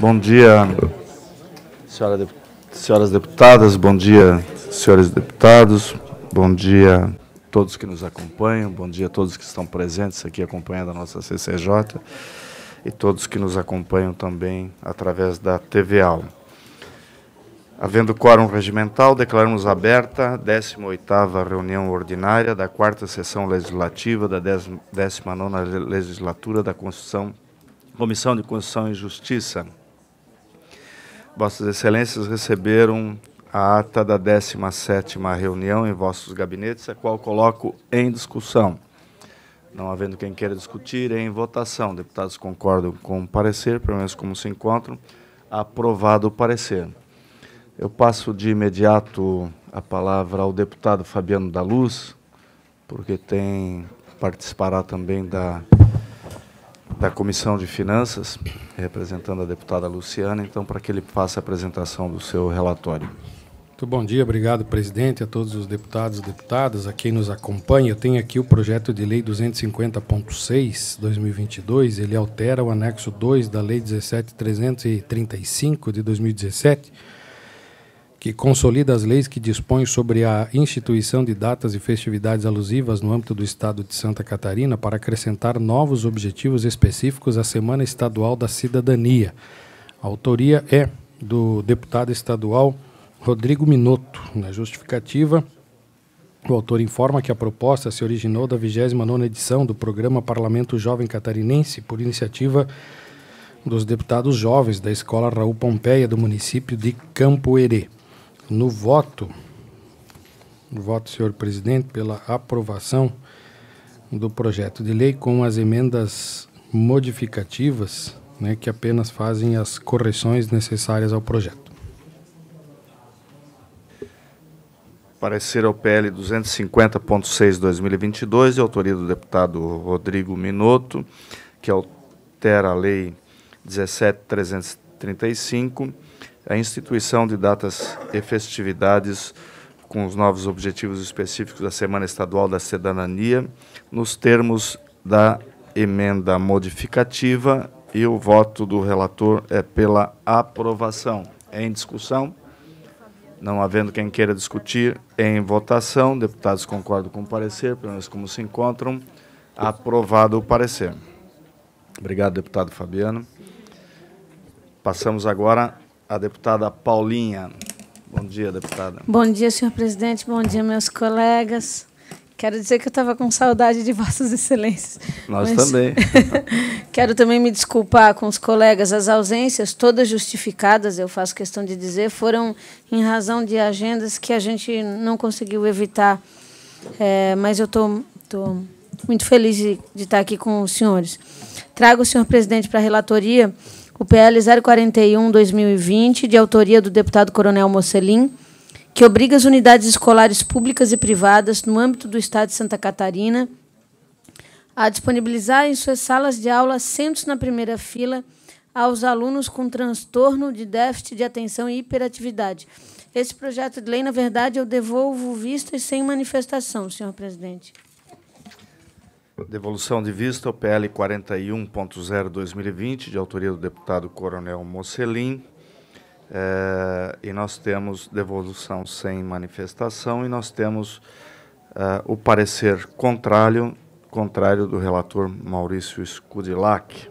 Bom dia, senhora de, senhoras deputadas, bom dia, senhores deputados, bom dia a todos que nos acompanham, bom dia a todos que estão presentes aqui acompanhando a nossa CCJ e todos que nos acompanham também através da TV Aula. Havendo quórum regimental, declaramos aberta a 18ª reunião ordinária da 4 Sessão Legislativa da 19ª Legislatura da Constituição, Comissão de Constituição e Justiça. Vossas Excelências receberam a ata da 17ª reunião em vossos gabinetes, a qual coloco em discussão. Não havendo quem queira discutir, em votação. Deputados concordam com o parecer, pelo menos como se encontram. Aprovado o parecer. Eu passo de imediato a palavra ao deputado Fabiano da Luz, porque tem participará também da da Comissão de Finanças, representando a deputada Luciana, então, para que ele faça a apresentação do seu relatório. Muito bom dia, obrigado, presidente, a todos os deputados e deputadas, a quem nos acompanha. Eu tenho aqui o projeto de lei 250.6, 2022. Ele altera o anexo 2 da lei 17.335 de 2017 que consolida as leis que dispõem sobre a instituição de datas e festividades alusivas no âmbito do Estado de Santa Catarina para acrescentar novos objetivos específicos à Semana Estadual da Cidadania. A autoria é do deputado estadual Rodrigo Minotto. Na justificativa, o autor informa que a proposta se originou da 29ª edição do programa Parlamento Jovem Catarinense por iniciativa dos deputados jovens da Escola Raul Pompeia do município de Campo Herê no voto, voto, senhor presidente, pela aprovação do projeto de lei com as emendas modificativas, né, que apenas fazem as correções necessárias ao projeto. Parecer ao PL 250.6/2022, de autoria do deputado Rodrigo Minotto, que altera a lei 17335 a instituição de datas e festividades com os novos objetivos específicos da Semana Estadual da Cidadania, nos termos da emenda modificativa e o voto do relator é pela aprovação. Em discussão? Não havendo quem queira discutir, em votação, deputados concordam com o parecer, pelo menos como se encontram, aprovado o parecer. Obrigado, deputado Fabiano. Passamos agora a deputada Paulinha. Bom dia, deputada. Bom dia, senhor presidente. Bom dia, meus colegas. Quero dizer que eu estava com saudade de Vossas Excelências. Nós mas... também. Quero também me desculpar com os colegas. As ausências, todas justificadas, eu faço questão de dizer, foram em razão de agendas que a gente não conseguiu evitar. É, mas eu estou muito feliz de, de estar aqui com os senhores. Trago o senhor presidente para a relatoria o PL 041-2020, de autoria do deputado Coronel Mocelin, que obriga as unidades escolares públicas e privadas no âmbito do Estado de Santa Catarina a disponibilizar em suas salas de aula assentos na primeira fila aos alunos com transtorno de déficit de atenção e hiperatividade. Esse projeto de lei, na verdade, eu devolvo vistas sem manifestação, senhor presidente. Devolução de vista, o PL 41.0-2020, de autoria do deputado Coronel Mocelin. É, e nós temos devolução sem manifestação e nós temos é, o parecer contrário, contrário do relator Maurício Scudilac.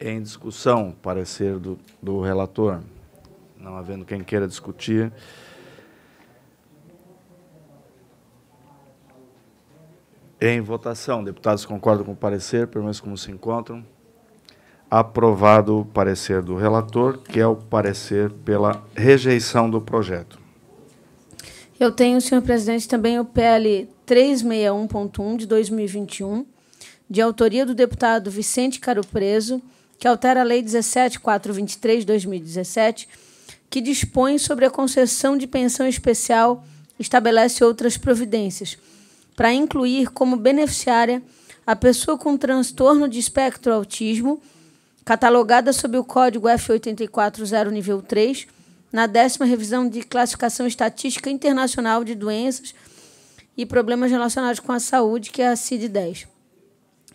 Em discussão, parecer do, do relator. Não havendo quem queira discutir, Em votação, deputados concordam com o parecer, pelo menos como se encontram. Aprovado o parecer do relator, que é o parecer pela rejeição do projeto. Eu tenho, senhor presidente, também o PL 361.1 de 2021, de autoria do deputado Vicente Caro Preso, que altera a Lei 17423 de 2017, que dispõe sobre a concessão de pensão especial, estabelece outras providências para incluir como beneficiária a pessoa com transtorno de espectro autismo, catalogada sob o código F840 nível 3, na décima revisão de classificação estatística internacional de doenças e problemas relacionados com a saúde, que é a CID-10.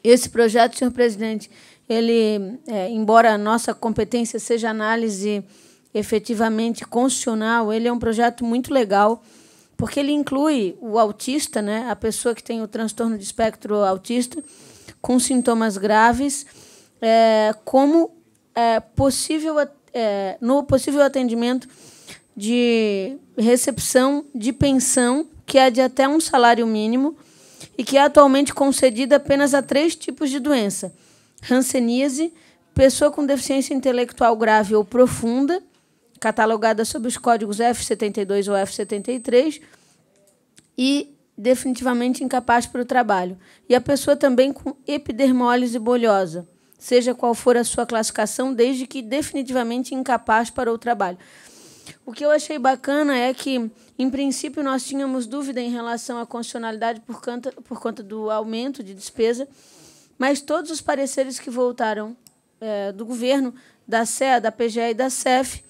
Esse projeto, senhor presidente, ele, é, embora a nossa competência seja análise efetivamente constitucional, ele é um projeto muito legal porque ele inclui o autista, né, a pessoa que tem o transtorno de espectro autista, com sintomas graves, é, como é, possível, é, no possível atendimento de recepção de pensão, que é de até um salário mínimo, e que é atualmente concedida apenas a três tipos de doença: ranceníase, pessoa com deficiência intelectual grave ou profunda catalogada sob os códigos F72 ou F73 e definitivamente incapaz para o trabalho. E a pessoa também com epidermólise bolhosa, seja qual for a sua classificação, desde que definitivamente incapaz para o trabalho. O que eu achei bacana é que, em princípio, nós tínhamos dúvida em relação à constitucionalidade por conta, por conta do aumento de despesa, mas todos os pareceres que voltaram é, do governo, da CEA, da PGE e da CEF,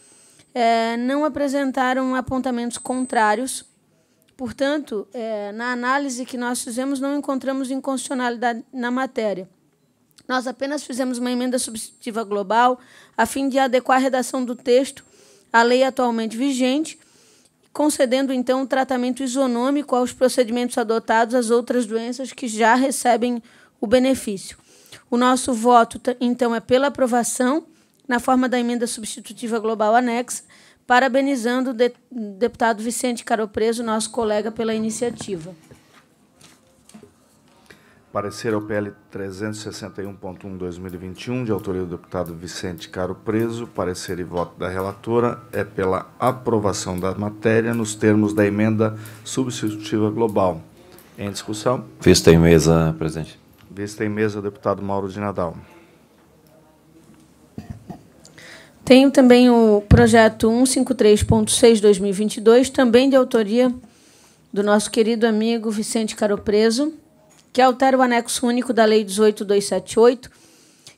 é, não apresentaram apontamentos contrários. Portanto, é, na análise que nós fizemos, não encontramos inconstitucionalidade na matéria. Nós apenas fizemos uma emenda substitutiva global a fim de adequar a redação do texto à lei atualmente vigente, concedendo então um tratamento isonômico aos procedimentos adotados às outras doenças que já recebem o benefício. O nosso voto, então, é pela aprovação na forma da emenda substitutiva global anexa, parabenizando o de deputado Vicente Caropreso, nosso colega, pela iniciativa. Parecer ao PL 361.1/2021, de autoria do deputado Vicente Caro Preso. Parecer e voto da relatora é pela aprovação da matéria nos termos da emenda substitutiva global. Em discussão? Vista em mesa, presidente. Vista em mesa, deputado Mauro de Nadal. Tenho também o projeto 153.6-2022, também de autoria do nosso querido amigo Vicente Caropreso, que altera o anexo único da Lei 18278,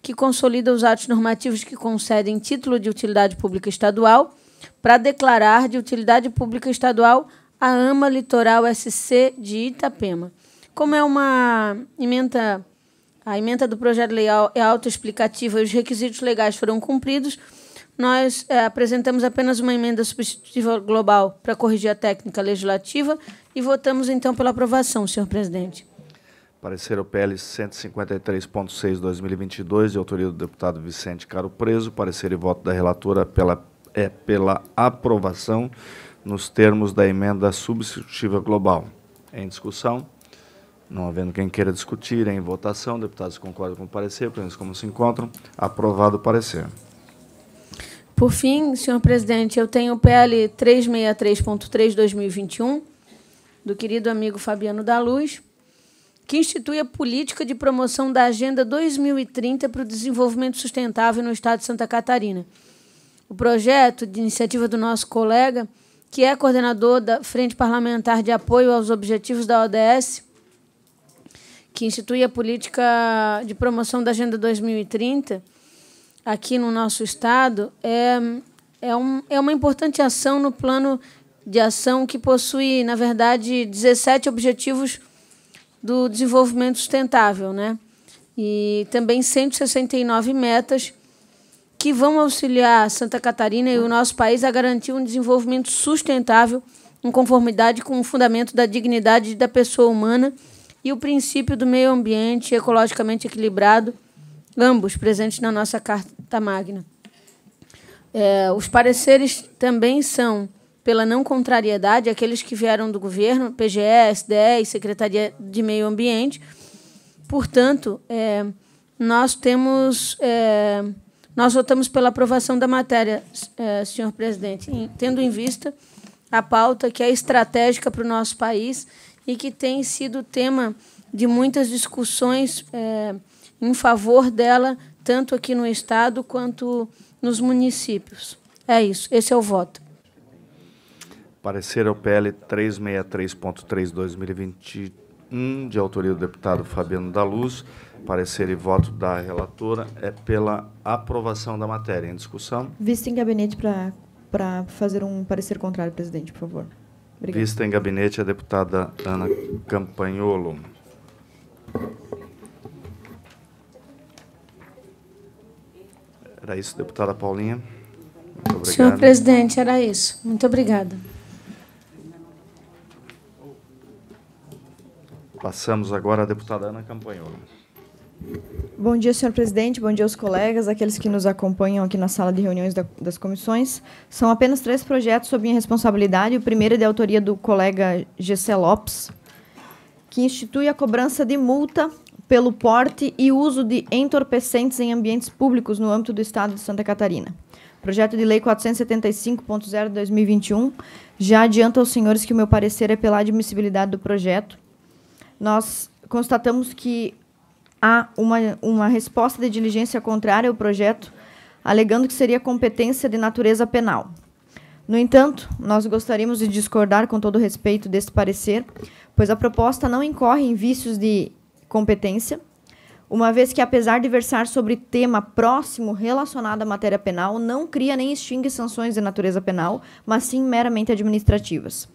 que consolida os atos normativos que concedem título de utilidade pública estadual para declarar de utilidade pública estadual a AMA Litoral SC de Itapema. Como é uma emenda, a emenda do projeto de lei é, é autoexplicativa e os requisitos legais foram cumpridos, nós é, apresentamos apenas uma emenda substitutiva global para corrigir a técnica legislativa e votamos então pela aprovação, senhor presidente. Parecer o PL 153.6 2022, de autoria do deputado Vicente Caro Preso. Parecer e voto da relatora pela, é pela aprovação nos termos da emenda substitutiva global. Em discussão? Não havendo quem queira discutir, em votação, deputados concordam com o parecer, menos como se encontram, aprovado o parecer. Por fim, senhor presidente, eu tenho o PL 363.3-2021, do querido amigo Fabiano da Luz, que institui a política de promoção da Agenda 2030 para o desenvolvimento sustentável no Estado de Santa Catarina. O projeto, de iniciativa do nosso colega, que é coordenador da Frente Parlamentar de Apoio aos Objetivos da ODS, que institui a política de promoção da Agenda 2030, aqui no nosso estado é, é, um, é uma importante ação no plano de ação que possui, na verdade, 17 objetivos do desenvolvimento sustentável, né? E também 169 metas que vão auxiliar Santa Catarina e o nosso país a garantir um desenvolvimento sustentável em conformidade com o fundamento da dignidade da pessoa humana e o princípio do meio ambiente ecologicamente equilibrado ambos presentes na nossa Carta Magna. É, os pareceres também são, pela não contrariedade, aqueles que vieram do governo, PGE, SDE Secretaria de Meio Ambiente. Portanto, é, nós temos. É, nós votamos pela aprovação da matéria, é, senhor presidente, tendo em vista a pauta que é estratégica para o nosso país e que tem sido tema de muitas discussões é, em favor dela, tanto aqui no Estado quanto nos municípios. É isso, esse é o voto. Parecer ao PL 363.3 2021, de autoria do deputado Fabiano da Luz. Parecer e voto da relatora é pela aprovação da matéria. Em discussão? Vista em gabinete para, para fazer um parecer contrário, presidente, por favor. Obrigada. Vista em gabinete a deputada Ana Campanholo. Era isso, deputada Paulinha. Senhor presidente, era isso. Muito obrigada. Passamos agora à deputada Ana Campanhola. Bom dia, senhor presidente, bom dia aos colegas, aqueles que nos acompanham aqui na sala de reuniões da, das comissões. São apenas três projetos sob minha responsabilidade. O primeiro é de autoria do colega Gessé Lopes, que institui a cobrança de multa pelo porte e uso de entorpecentes em ambientes públicos no âmbito do Estado de Santa Catarina. projeto de Lei 475.0 2021 já adianta aos senhores que o meu parecer é pela admissibilidade do projeto. Nós constatamos que há uma, uma resposta de diligência contrária ao projeto, alegando que seria competência de natureza penal. No entanto, nós gostaríamos de discordar com todo respeito deste parecer, pois a proposta não incorre em vícios de competência, uma vez que, apesar de versar sobre tema próximo relacionado à matéria penal, não cria nem extingue sanções de natureza penal, mas sim meramente administrativas.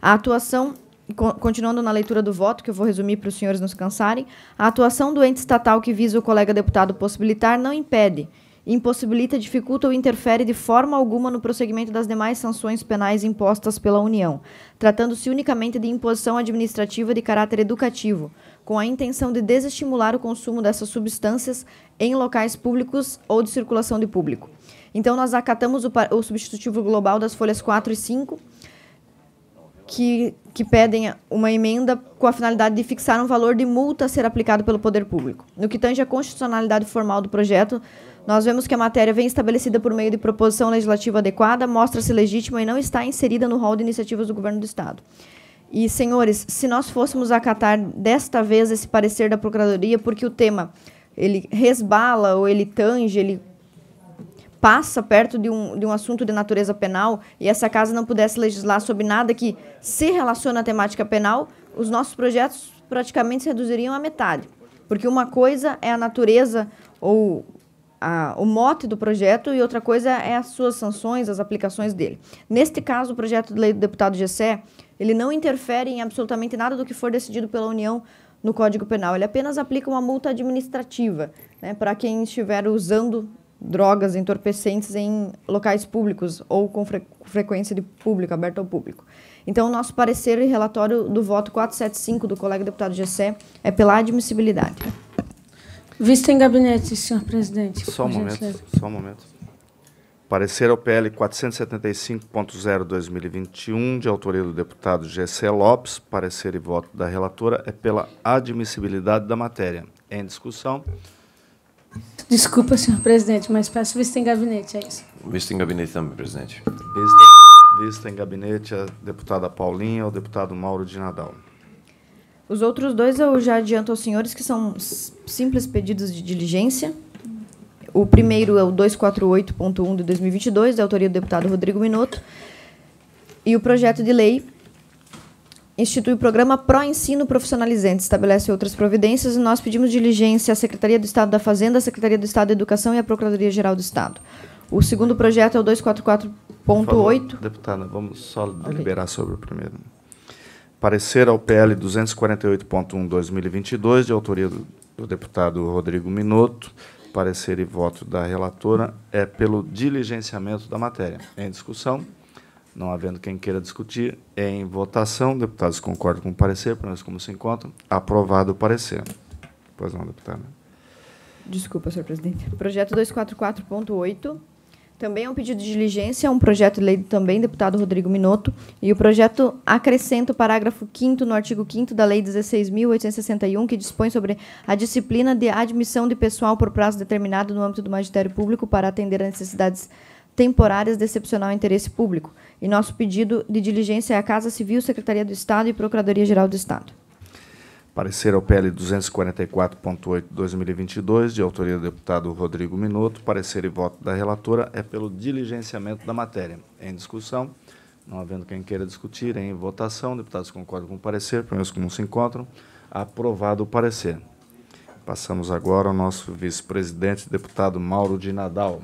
A atuação continuando na leitura do voto, que eu vou resumir para os senhores não se cansarem, a atuação do ente estatal que visa o colega deputado possibilitar não impede, impossibilita, dificulta ou interfere de forma alguma no prosseguimento das demais sanções penais impostas pela União, tratando-se unicamente de imposição administrativa de caráter educativo, com a intenção de desestimular o consumo dessas substâncias em locais públicos ou de circulação de público. Então, nós acatamos o, o substitutivo global das folhas 4 e 5, que, que, pedem uma emenda com a finalidade de fixar um valor de multa a ser aplicado pelo poder público. No que tange à constitucionalidade formal do projeto, nós vemos que a matéria vem estabelecida por meio de proposição legislativa adequada, mostra-se legítima e não está inserida no rol de iniciativas do governo do Estado. E, senhores, se nós fôssemos acatar desta vez esse parecer da Procuradoria, porque o tema ele resbala ou ele tange, ele passa perto de um, de um assunto de natureza penal e essa casa não pudesse legislar sobre nada que se relaciona à temática penal, os nossos projetos praticamente se reduziriam à metade. Porque uma coisa é a natureza ou a, o mote do projeto e outra coisa é as suas sanções, as aplicações dele. Neste caso, o projeto de lei do deputado Gessé ele não interfere em absolutamente nada do que for decidido pela União no Código Penal. Ele apenas aplica uma multa administrativa né, para quem estiver usando drogas entorpecentes em locais públicos ou com fre frequência de público, aberto ao público. Então, o nosso parecer e relatório do voto 475 do colega deputado Gessé é pela admissibilidade. Vista em gabinete, senhor presidente. Só um momento. Só um momento. Parecer ao PL 475.0-2021, de autoria do deputado Gessé Lopes, parecer e voto da relatora é pela admissibilidade da matéria. Em discussão. Desculpa, senhor presidente, mas peço vista em gabinete, é isso? Vista em gabinete também, presidente. Vista, vista em gabinete, a deputada Paulinha, o deputado Mauro de Nadal. Os outros dois eu já adianto aos senhores que são simples pedidos de diligência. O primeiro é o 248.1 de 2022, da autoria do deputado Rodrigo Minotto. E o projeto de lei institui o programa Pró-Ensino Profissionalizante, estabelece outras providências e nós pedimos diligência à Secretaria do Estado da Fazenda, à Secretaria do Estado da Educação e à Procuradoria-Geral do Estado. O segundo projeto é o 244.8. Deputada, vamos só deliberar okay. sobre o primeiro. Parecer ao PL 248.1 2022, de autoria do, deputado Rodrigo Minotto, parecer e voto da relatora é pelo diligenciamento da matéria. Em discussão, não havendo quem queira discutir, em votação, deputados concordam com o parecer, pelo menos como se encontram, aprovado o parecer. Pois não, deputada. Desculpa, senhor presidente. Projeto 244.8. Também é um pedido de diligência, é um projeto de lei também, deputado Rodrigo Minotto, e o projeto acrescenta o parágrafo 5 no artigo 5 da Lei 16.861, que dispõe sobre a disciplina de admissão de pessoal por prazo determinado no âmbito do magistério público para atender a necessidades temporárias de excepcional interesse público. E nosso pedido de diligência é a Casa Civil, Secretaria do Estado e Procuradoria-Geral do Estado. Parecer ao PL 244.8 2022, de autoria do deputado Rodrigo Minuto. Parecer e voto da relatora é pelo diligenciamento da matéria. Em discussão, não havendo quem queira discutir, em votação, deputados concordam com o parecer, primeiros como se encontram, aprovado o parecer. Passamos agora ao nosso vice-presidente, deputado Mauro de Nadal.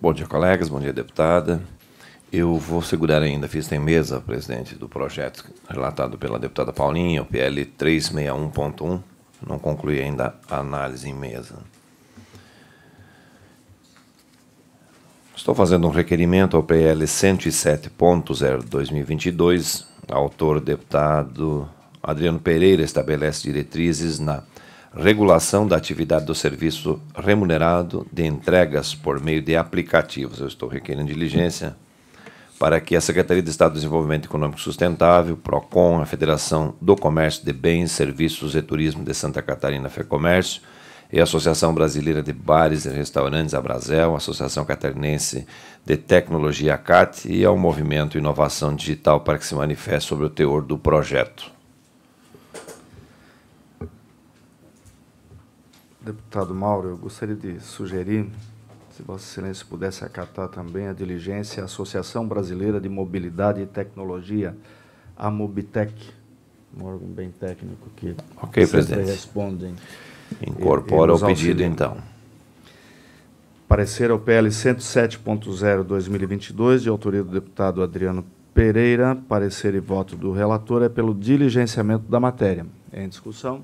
Bom dia, colegas, bom dia, deputada. Eu vou segurar ainda, fiz em mesa, presidente, do projeto relatado pela deputada Paulinha, o PL 361.1. Não concluí ainda a análise em mesa. Estou fazendo um requerimento ao PL 107.0-2022, autor deputado Adriano Pereira estabelece diretrizes na regulação da atividade do serviço remunerado de entregas por meio de aplicativos. Eu estou requerendo diligência para que a Secretaria de Estado de Desenvolvimento Econômico Sustentável, PROCON, a Federação do Comércio de Bens, Serviços e Turismo de Santa Catarina, FEComércio, e a Associação Brasileira de Bares e Restaurantes, a a Associação Catarinense de Tecnologia, ACAT, e ao Movimento Inovação Digital para que se manifeste sobre o teor do projeto. Deputado Mauro, eu gostaria de sugerir se Vossa Excelência pudesse acatar também a diligência, a Associação Brasileira de Mobilidade e Tecnologia, a Mobitec, um órgão bem técnico que okay, sempre responde. Incorpora o pedido, então. Parecer ao PL 107.0 2022, de autoria do deputado Adriano Pereira. Parecer e voto do relator é pelo diligenciamento da matéria. Em discussão.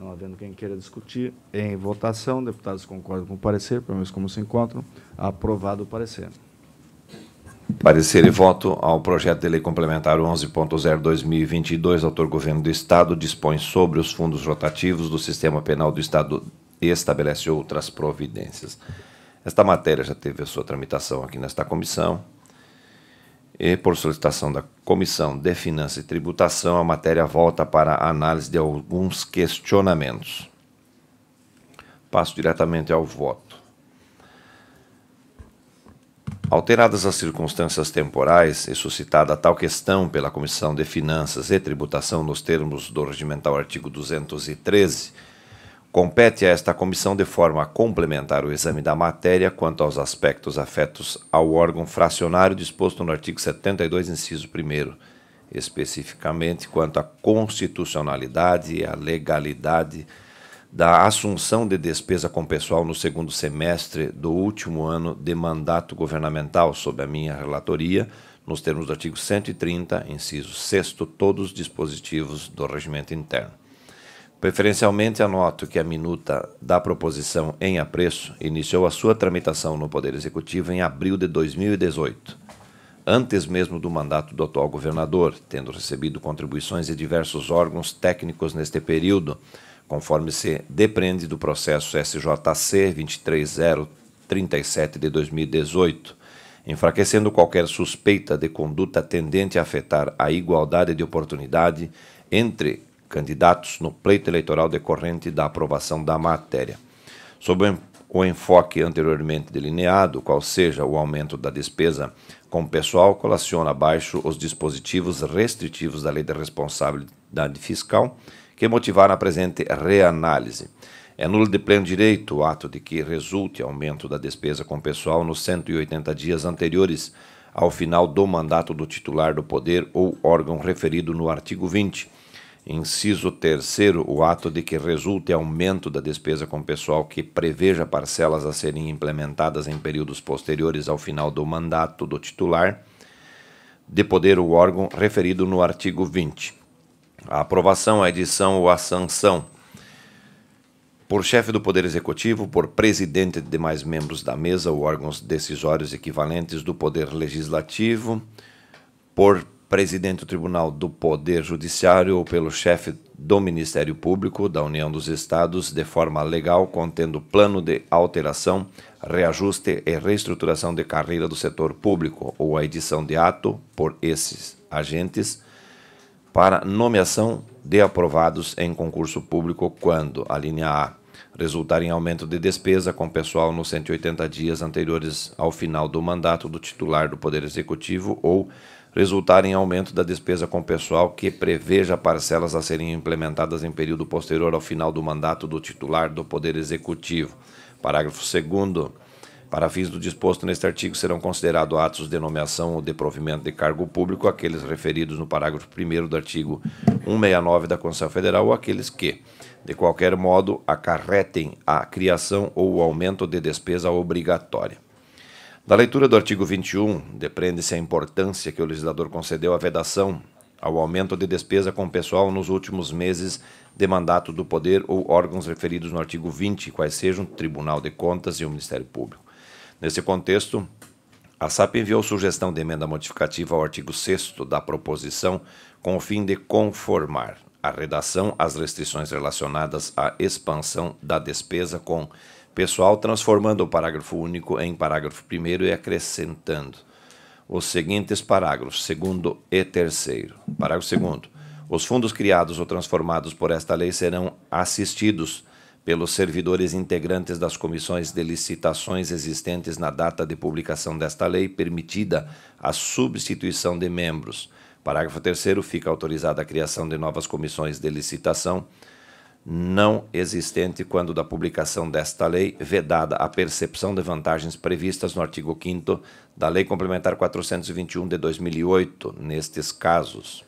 Não havendo quem queira discutir, em votação, deputados concordam com o parecer, pelo menos como se encontram, aprovado o parecer. Parecer e voto ao projeto de lei complementar 11.0-2022, autor Governo do Estado, dispõe sobre os fundos rotativos do Sistema Penal do Estado e estabelece outras providências. Esta matéria já teve a sua tramitação aqui nesta comissão. E, por solicitação da Comissão de Finanças e Tributação, a matéria volta para a análise de alguns questionamentos. Passo diretamente ao voto. Alteradas as circunstâncias temporais e suscitada tal questão pela Comissão de Finanças e Tributação nos termos do regimental artigo 213 Compete a esta comissão, de forma a complementar o exame da matéria quanto aos aspectos afetos ao órgão fracionário disposto no artigo 72, inciso 1, especificamente quanto à constitucionalidade e à legalidade da assunção de despesa com pessoal no segundo semestre do último ano de mandato governamental, sob a minha relatoria, nos termos do artigo 130, inciso 6, todos os dispositivos do regimento interno. Preferencialmente anoto que a minuta da proposição em apreço iniciou a sua tramitação no Poder Executivo em abril de 2018, antes mesmo do mandato do atual governador, tendo recebido contribuições de diversos órgãos técnicos neste período, conforme se depreende do processo SJC 23037 de 2018, enfraquecendo qualquer suspeita de conduta tendente a afetar a igualdade de oportunidade entre candidatos no pleito eleitoral decorrente da aprovação da matéria. Sob o enfoque anteriormente delineado, qual seja o aumento da despesa com o pessoal, colaciona abaixo os dispositivos restritivos da Lei da Responsabilidade Fiscal que motivaram a presente reanálise. É nulo de pleno direito o ato de que resulte aumento da despesa com o pessoal nos 180 dias anteriores ao final do mandato do titular do poder ou órgão referido no artigo 20 Inciso terceiro, o ato de que resulte aumento da despesa com pessoal que preveja parcelas a serem implementadas em períodos posteriores ao final do mandato do titular, de poder o órgão referido no artigo 20. A aprovação, a edição ou a sanção por chefe do Poder Executivo, por presidente de demais membros da mesa ou órgãos decisórios equivalentes do Poder Legislativo, por presidente do Tribunal do Poder Judiciário ou pelo chefe do Ministério Público da União dos Estados de forma legal, contendo plano de alteração, reajuste e reestruturação de carreira do setor público ou a edição de ato por esses agentes para nomeação de aprovados em concurso público quando a linha A resultar em aumento de despesa com pessoal nos 180 dias anteriores ao final do mandato do titular do Poder Executivo ou resultar em aumento da despesa com pessoal que preveja parcelas a serem implementadas em período posterior ao final do mandato do titular do Poder Executivo. Parágrafo 2. Para fins do disposto neste artigo, serão considerados atos de nomeação ou de provimento de cargo público aqueles referidos no parágrafo 1 do artigo 169 da Constituição Federal ou aqueles que, de qualquer modo, acarretem a criação ou o aumento de despesa obrigatória. Da leitura do artigo 21, depreende-se a importância que o legislador concedeu à vedação ao aumento de despesa com pessoal nos últimos meses de mandato do poder ou órgãos referidos no artigo 20, quais sejam o Tribunal de Contas e o Ministério Público. Nesse contexto, a SAP enviou sugestão de emenda modificativa ao artigo 6 da proposição com o fim de conformar a redação às restrições relacionadas à expansão da despesa com pessoal, transformando o parágrafo único em parágrafo primeiro e acrescentando os seguintes parágrafos, segundo e terceiro. Parágrafo segundo. Os fundos criados ou transformados por esta lei serão assistidos pelos servidores integrantes das comissões de licitações existentes na data de publicação desta lei, permitida a substituição de membros. Parágrafo 3 fica autorizada a criação de novas comissões de licitação não existente quando da publicação desta lei, vedada a percepção de vantagens previstas no artigo 5 da Lei Complementar 421 de 2008, nestes casos.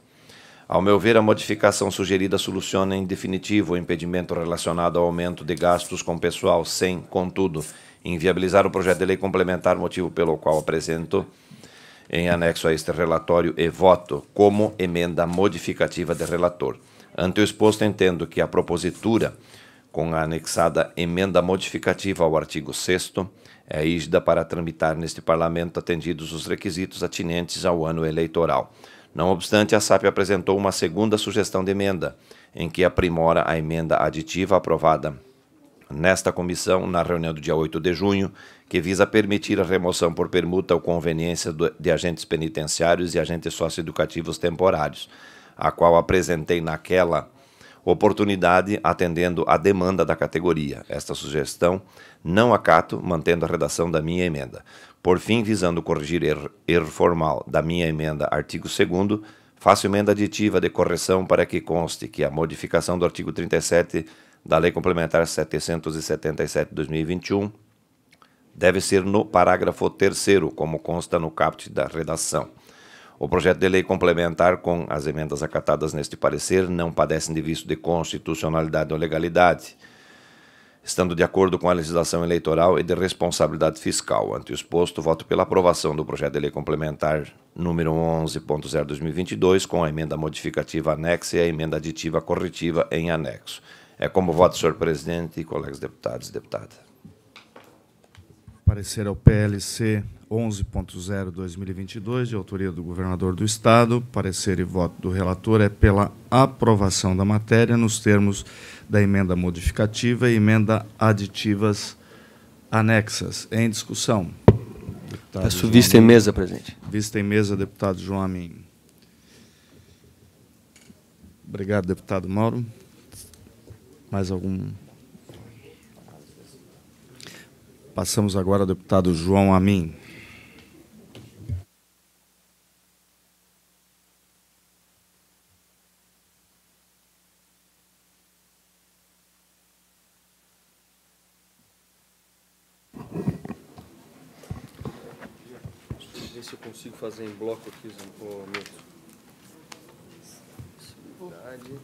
Ao meu ver, a modificação sugerida soluciona em definitivo o impedimento relacionado ao aumento de gastos com pessoal, sem, contudo, inviabilizar o projeto de lei complementar, motivo pelo qual apresento em anexo a este relatório e voto como emenda modificativa de relator. Ante o exposto, entendo que a propositura, com a anexada emenda modificativa ao artigo 6 é ígida para tramitar neste Parlamento atendidos os requisitos atinentes ao ano eleitoral. Não obstante, a SAP apresentou uma segunda sugestão de emenda, em que aprimora a emenda aditiva aprovada nesta comissão, na reunião do dia 8 de junho, que visa permitir a remoção por permuta ou conveniência de agentes penitenciários e agentes socioeducativos temporários, a qual apresentei naquela oportunidade atendendo à demanda da categoria. Esta sugestão não acato, mantendo a redação da minha emenda. Por fim, visando corrigir erro, erro formal da minha emenda, artigo 2 faço emenda aditiva de correção para que conste que a modificação do artigo 37 da Lei Complementar 777/2021 deve ser no parágrafo 3 como consta no caput da redação. O projeto de lei complementar com as emendas acatadas neste parecer não padecem de visto de constitucionalidade ou legalidade, estando de acordo com a legislação eleitoral e de responsabilidade fiscal. Ante o exposto, voto pela aprovação do projeto de lei complementar número 11.0/2022 com a emenda modificativa anexa e a emenda aditiva corretiva em anexo. É como voto, senhor presidente e colegas deputados e deputadas parecer ao PLC 11.0/2022, de autoria do governador do estado. Parecer e voto do relator é pela aprovação da matéria nos termos da emenda modificativa e emenda aditivas anexas. Em discussão. Deputado Peço João vista Amin. em mesa, presidente. Vista em mesa, deputado João Amin. Obrigado, deputado Mauro. Mais algum Passamos agora ao deputado João Amin. Ver se eu consigo fazer em bloco aqui os Seguridade.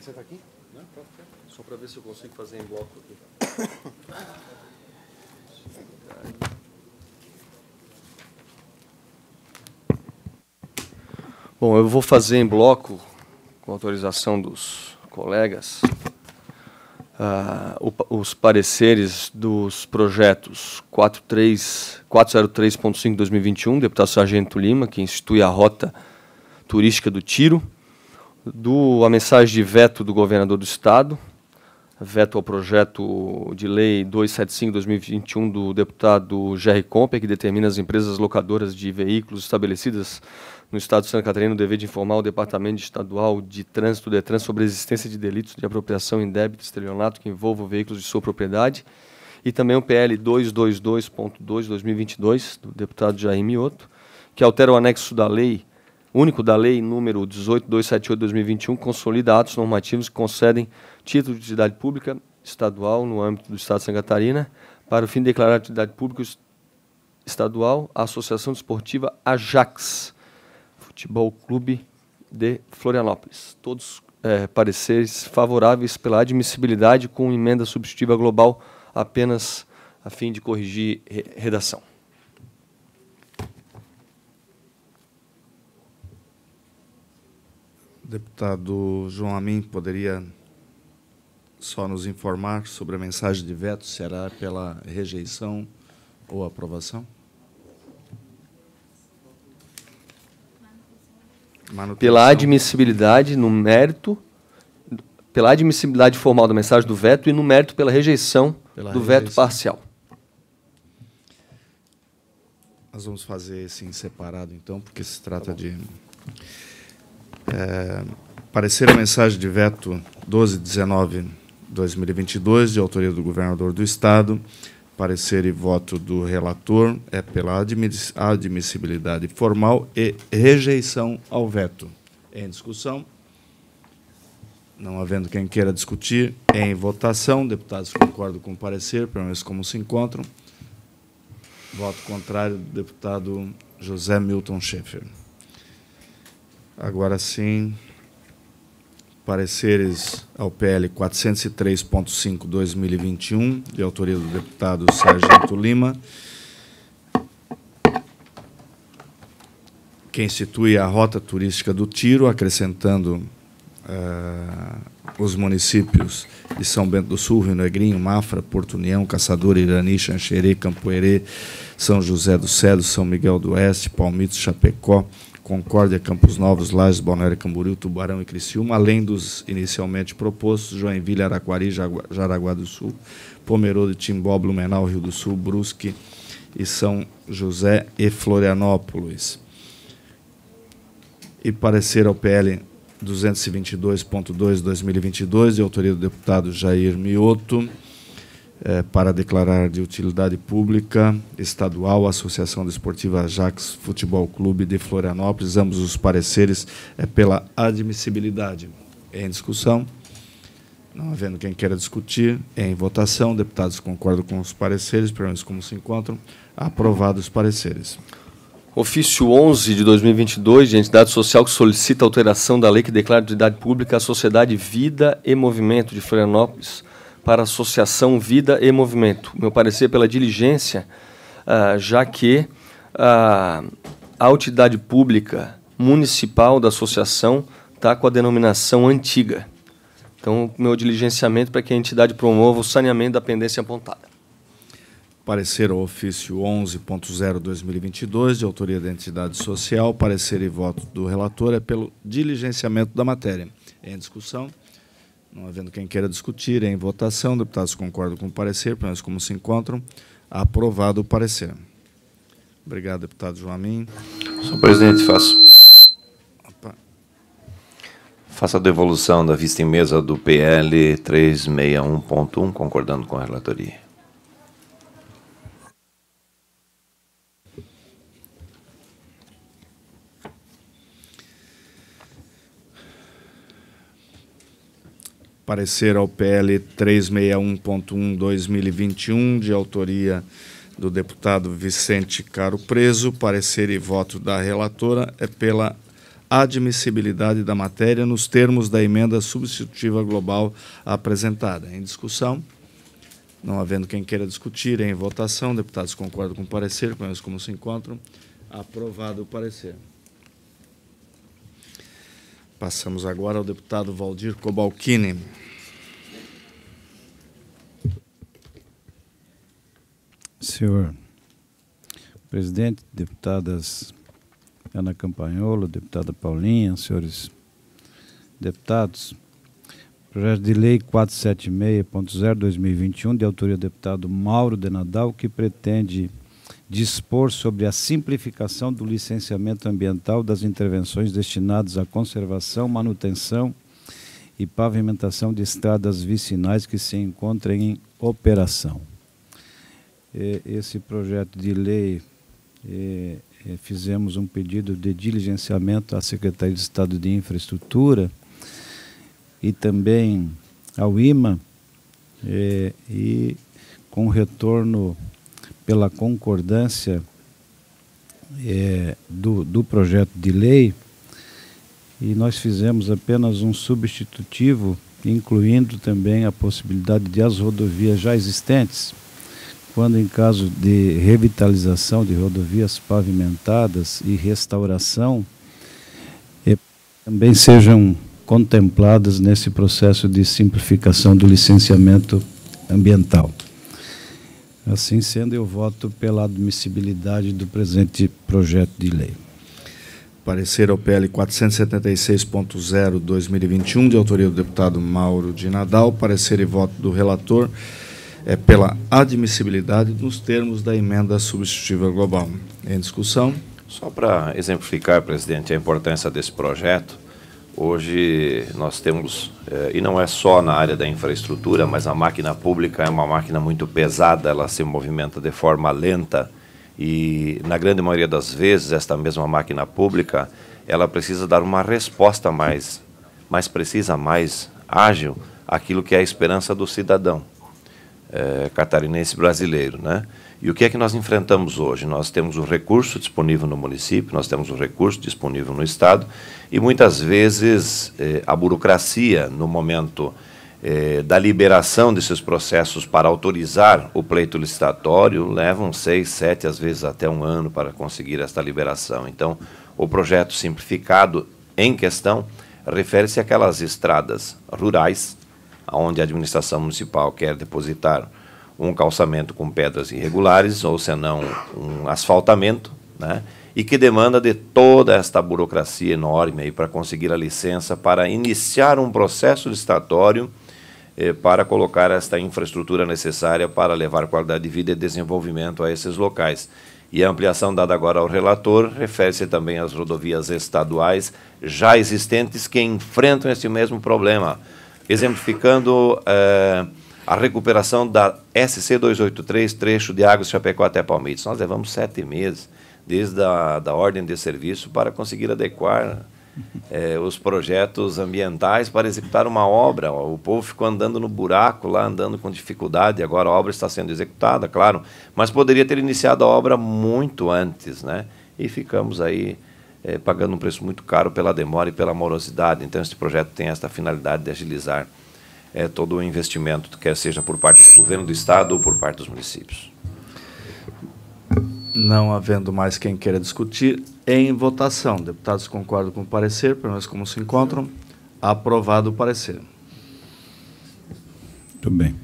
Você está aqui? Tá Só para ver se eu consigo fazer em bloco aqui. Bom, eu vou fazer em bloco, com autorização dos colegas, uh, os pareceres dos projetos 403.5 2021, deputado Sargento Lima, que institui a rota turística do Tiro, do a mensagem de veto do governador do estado, veto ao projeto de lei 275/2021 do deputado Jerry Comper, que determina as empresas locadoras de veículos estabelecidas no estado de Santa Catarina o dever de informar o Departamento Estadual de Trânsito Detran sobre a existência de delitos de apropriação em débito estelionato que envolvam veículos de sua propriedade. E também o PL 222.2/2022 do deputado Jair Mioto, que altera o anexo da lei único da Lei número 18278/2021, consolida atos normativos que concedem título de atividade pública estadual no âmbito do Estado de Santa Catarina para o fim de declarar atividade pública estadual à Associação Desportiva Ajax, Futebol Clube de Florianópolis. Todos é, pareceres favoráveis pela admissibilidade com emenda substitutiva global apenas a fim de corrigir re redação. Deputado João Amin, poderia só nos informar sobre a mensagem de veto? Será pela rejeição ou aprovação? Manutenção. Pela admissibilidade no mérito, pela admissibilidade formal da mensagem do veto e no mérito pela rejeição pela do rejeição. veto parcial. Nós vamos fazer esse em separado, então, porque se trata tá de. É, parecer a mensagem de veto 1219-2022, de autoria do governador do Estado, parecer e voto do relator é pela admissibilidade formal e rejeição ao veto. Em discussão? Não havendo quem queira discutir, em votação, deputados concordam com o parecer, pelo menos como se encontram. Voto contrário, deputado José Milton Schaefer. Agora sim, pareceres ao PL 403.5/2021, de autoria do deputado Sargento Lima. que institui a rota turística do Tiro, acrescentando uh, os municípios de São Bento do Sul, Rio Negrinho, Mafra, Porto União, Caçador, Irani, Xanxerê, Campoerê, São José do Cedro, São Miguel do Oeste, Palmito, Chapecó, Concórdia, Campos Novos, Lages, Balneário Camboriú, Tubarão e Criciúma, além dos inicialmente propostos, Joinville, Araquari, Jaraguá do Sul, Pomerode, Timbó, Blumenau, Rio do Sul, Brusque e São José e Florianópolis. E parecer ao PL 222.2 2022, de autoria do deputado Jair Mioto, eh, para declarar de utilidade pública estadual a Associação Desportiva Ajax Futebol Clube de Florianópolis, ambos os pareceres é pela admissibilidade. Em discussão, não havendo quem queira discutir, em votação, deputados concordam com os pareceres, pelo menos como se encontram, aprovados os pareceres. Ofício 11 de 2022 de entidade social que solicita alteração da lei que declara de utilidade pública a sociedade Vida e Movimento de Florianópolis, para a Associação Vida e Movimento. Meu parecer pela diligência, uh, já que uh, a entidade pública municipal da associação está com a denominação antiga. Então, meu diligenciamento para que a entidade promova o saneamento da pendência apontada. Parecer ao ofício 11.0-2022, de autoria da entidade social. Parecer e voto do relator é pelo diligenciamento da matéria. Em discussão. Não havendo quem queira discutir, em votação, deputados concordam com o parecer, pelo menos como se encontram, aprovado o parecer. Obrigado, deputado João Amin. Senhor presidente, faço. Opa. Faço a devolução da vista em mesa do PL 361.1, concordando com a relatoria. parecer ao PL 361.1/2021, de autoria do deputado Vicente Caro Preso, parecer e voto da relatora é pela admissibilidade da matéria nos termos da emenda substitutiva global apresentada. Em discussão, não havendo quem queira discutir, em votação, deputados concordam com o parecer, conheço como se encontram. Aprovado o parecer. Passamos agora ao deputado Valdir Cobalcini. Senhor presidente, deputadas Ana Campanholo, deputada Paulinha, senhores deputados, projeto de lei 476.0 2021 de autoria do deputado Mauro de Nadal que pretende dispor sobre a simplificação do licenciamento ambiental das intervenções destinadas à conservação, manutenção e pavimentação de estradas vicinais que se encontrem em operação. Esse projeto de lei fizemos um pedido de diligenciamento à Secretaria de Estado de Infraestrutura e também ao IMA e com retorno pela concordância é, do, do projeto de lei e nós fizemos apenas um substitutivo, incluindo também a possibilidade de as rodovias já existentes, quando em caso de revitalização de rodovias pavimentadas e restauração, é, também sejam contempladas nesse processo de simplificação do licenciamento ambiental. Assim sendo, eu voto pela admissibilidade do presente projeto de lei. Parecer ao PL 476.0-2021, de autoria do deputado Mauro de Nadal. Parecer e voto do relator é pela admissibilidade nos termos da emenda substitutiva global. Em discussão. Só para exemplificar, presidente, a importância desse projeto, Hoje nós temos, eh, e não é só na área da infraestrutura, mas a máquina pública é uma máquina muito pesada, ela se movimenta de forma lenta e, na grande maioria das vezes, esta mesma máquina pública ela precisa dar uma resposta mais, mais precisa, mais ágil, àquilo que é a esperança do cidadão eh, catarinense brasileiro, né? E o que é que nós enfrentamos hoje? Nós temos o um recurso disponível no município, nós temos o um recurso disponível no Estado, e muitas vezes eh, a burocracia, no momento eh, da liberação desses processos para autorizar o pleito licitatório, levam seis, sete, às vezes até um ano para conseguir esta liberação. Então, o projeto simplificado em questão refere-se àquelas estradas rurais, onde a administração municipal quer depositar um calçamento com pedras irregulares, ou senão um asfaltamento, né? e que demanda de toda esta burocracia enorme para conseguir a licença, para iniciar um processo licitatório eh, para colocar esta infraestrutura necessária para levar qualidade de vida e desenvolvimento a esses locais. E a ampliação dada agora ao relator refere-se também às rodovias estaduais já existentes que enfrentam esse mesmo problema. Exemplificando. Eh, a recuperação da SC283, trecho de Águas Chapecó até Palmeiras. Nós levamos sete meses desde a da ordem de serviço para conseguir adequar é, os projetos ambientais para executar uma obra. O povo ficou andando no buraco lá, andando com dificuldade. Agora a obra está sendo executada, claro, mas poderia ter iniciado a obra muito antes, né? E ficamos aí é, pagando um preço muito caro pela demora e pela morosidade. Então, este projeto tem esta finalidade de agilizar é, todo o investimento, quer seja por parte do governo do estado ou por parte dos municípios. Não havendo mais quem queira discutir, em votação. Deputados concordam com o parecer, pelo menos como se encontram. Aprovado o parecer. Muito bem.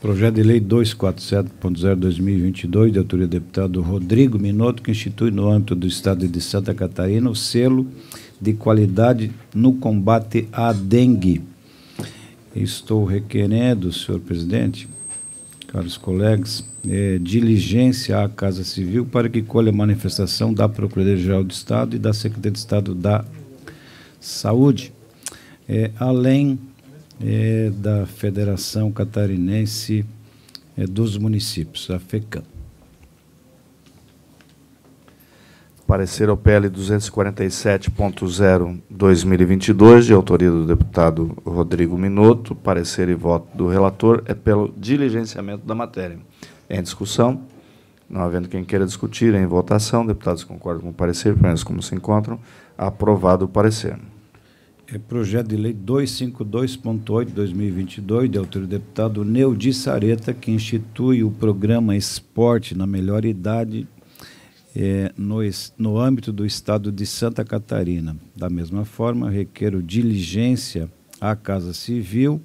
Projeto de Lei 247.0-2022, de autoria do deputado Rodrigo Minotto, que institui no âmbito do Estado de Santa Catarina o selo de qualidade no combate à dengue estou requerendo, senhor presidente, caros colegas, é, diligência à Casa Civil para que colha a manifestação da Procuradoria-Geral do Estado e da Secretaria de Estado da Saúde, é, além é, da Federação Catarinense é, dos Municípios, a FECAM. Parecer OPL 247.0 2022, de autoria do deputado Rodrigo Minuto. Parecer e voto do relator é pelo diligenciamento da matéria. Em discussão, não havendo quem queira discutir, em votação, deputados concordam com o parecer, pelo menos como se encontram, aprovado o parecer. É projeto de lei 252.8 2022, de autoria do deputado Neudi Sareta, que institui o programa Esporte na Melhor Idade é, no, no âmbito do Estado de Santa Catarina. Da mesma forma, requeiro diligência à Casa Civil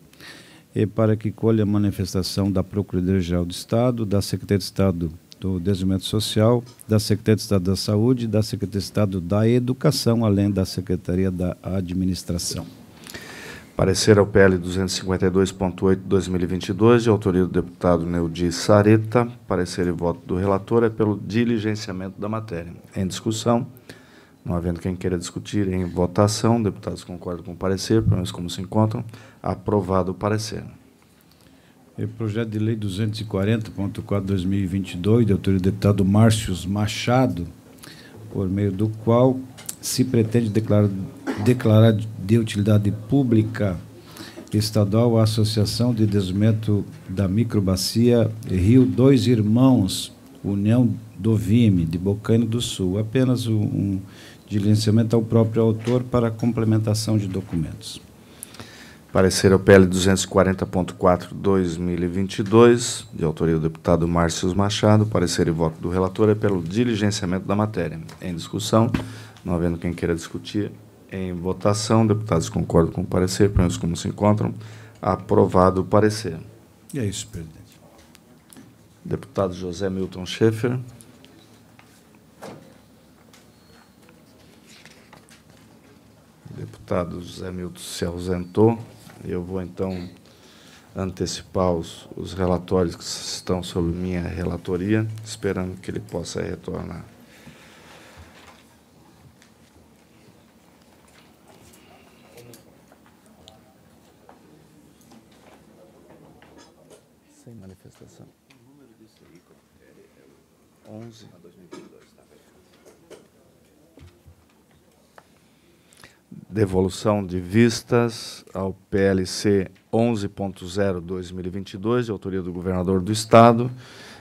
é, para que colha a manifestação da Procuradoria-Geral do Estado, da Secretaria de Estado do Desenvolvimento Social, da Secretaria de Estado da Saúde, da Secretaria de Estado da Educação, além da Secretaria da Administração. Parecer ao PL 252.8 2022, de autoria do deputado Neudi Sareta. Parecer e voto do relator é pelo diligenciamento da matéria. Em discussão, não havendo quem queira discutir, em votação, deputados concordam com o parecer, pelo menos como se encontram, aprovado o parecer. É projeto de lei 240.4/2022, de autoria do deputado Márcio Machado, por meio do qual se pretende declarar, declarar de utilidade pública estadual a Associação de Desenvolvimento da Microbacia Rio Dois Irmãos, União do Vime, de Bocaina do Sul. Apenas um, um diligenciamento ao próprio autor para complementação de documentos. Parecer ao PL 240.4/2022, de autoria do deputado Márcio Machado. Parecer e voto do relator é pelo diligenciamento da matéria. Em discussão, não havendo quem queira discutir, em votação, deputados concordam com o parecer, menos como se encontram. Aprovado o parecer. E é isso, presidente. Deputado José Milton Schaefer. Deputado José Milton se ausentou. Eu vou, então, antecipar os, os relatórios que estão sobre minha relatoria, esperando que ele possa retornar. 2011. Tá, Devolução de vistas ao PLC 11.0 2022, de autoria do governador do Estado,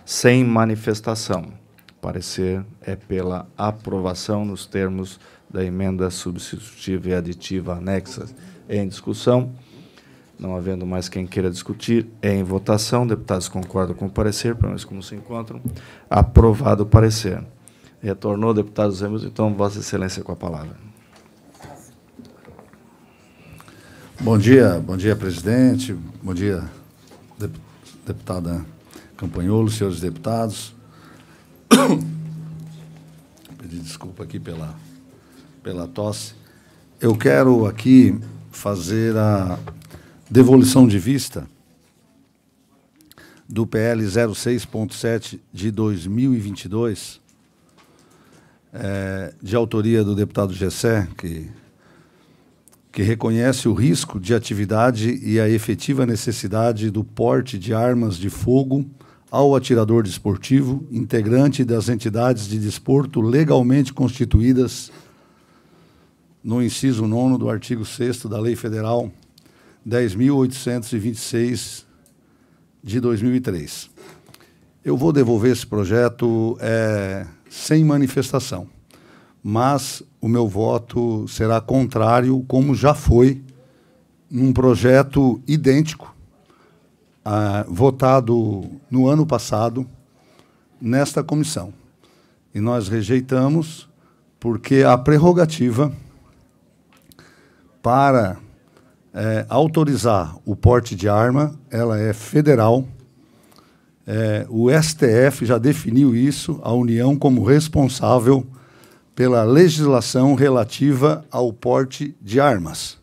sem manifestação. Parecer é pela aprovação nos termos da emenda substitutiva e aditiva anexa em discussão. Não havendo mais quem queira discutir, é em votação. Deputados concordam com o parecer, pelo menos como se encontram. Aprovado o parecer. Retornou, deputado Zé Então, Vossa Excelência com a palavra. Bom dia, bom dia, presidente. Bom dia, deputada Campanholo, senhores deputados. Pedi desculpa aqui pela, pela tosse. Eu quero aqui fazer a devolução de vista do PL 06.7 de 2022, é, de autoria do deputado Gessé, que, que reconhece o risco de atividade e a efetiva necessidade do porte de armas de fogo ao atirador desportivo, integrante das entidades de desporto legalmente constituídas no inciso 9 do artigo 6 da Lei Federal 10.826 de 2003. Eu vou devolver esse projeto é, sem manifestação, mas o meu voto será contrário, como já foi, num projeto idêntico, ah, votado no ano passado, nesta comissão. E nós rejeitamos porque a prerrogativa para é, autorizar o porte de arma, ela é federal. É, o STF já definiu isso, a União como responsável pela legislação relativa ao porte de armas.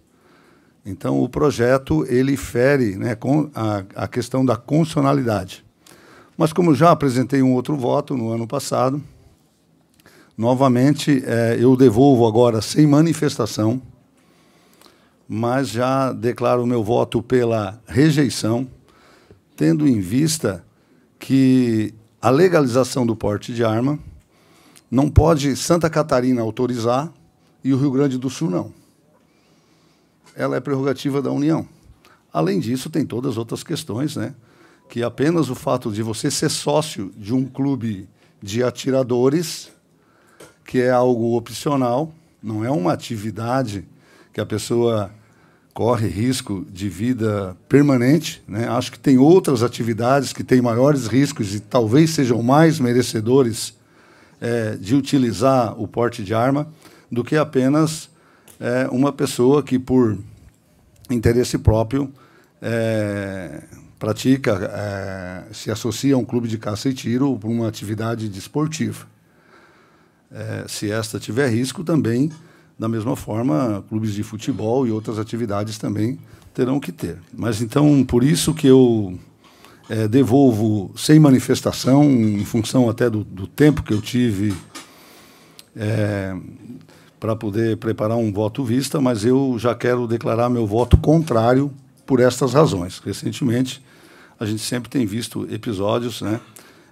Então, o projeto ele fere né, com a, a questão da constitucionalidade. Mas, como já apresentei um outro voto no ano passado, novamente é, eu devolvo agora sem manifestação mas já declaro o meu voto pela rejeição, tendo em vista que a legalização do porte de arma não pode Santa Catarina autorizar e o Rio Grande do Sul não. Ela é prerrogativa da União. Além disso, tem todas as outras questões, né? Que apenas o fato de você ser sócio de um clube de atiradores, que é algo opcional, não é uma atividade que a pessoa corre risco de vida permanente. Né? Acho que tem outras atividades que têm maiores riscos e talvez sejam mais merecedores é, de utilizar o porte de arma do que apenas é, uma pessoa que, por interesse próprio, é, pratica, é, se associa a um clube de caça e tiro por uma atividade desportiva. É, se esta tiver risco, também da mesma forma, clubes de futebol e outras atividades também terão que ter. Mas então, por isso que eu é, devolvo sem manifestação, em função até do, do tempo que eu tive é, eh, para poder preparar um voto vista, mas eu já quero declarar meu voto contrário por estas razões. Recentemente, a gente sempre tem visto episódios, né?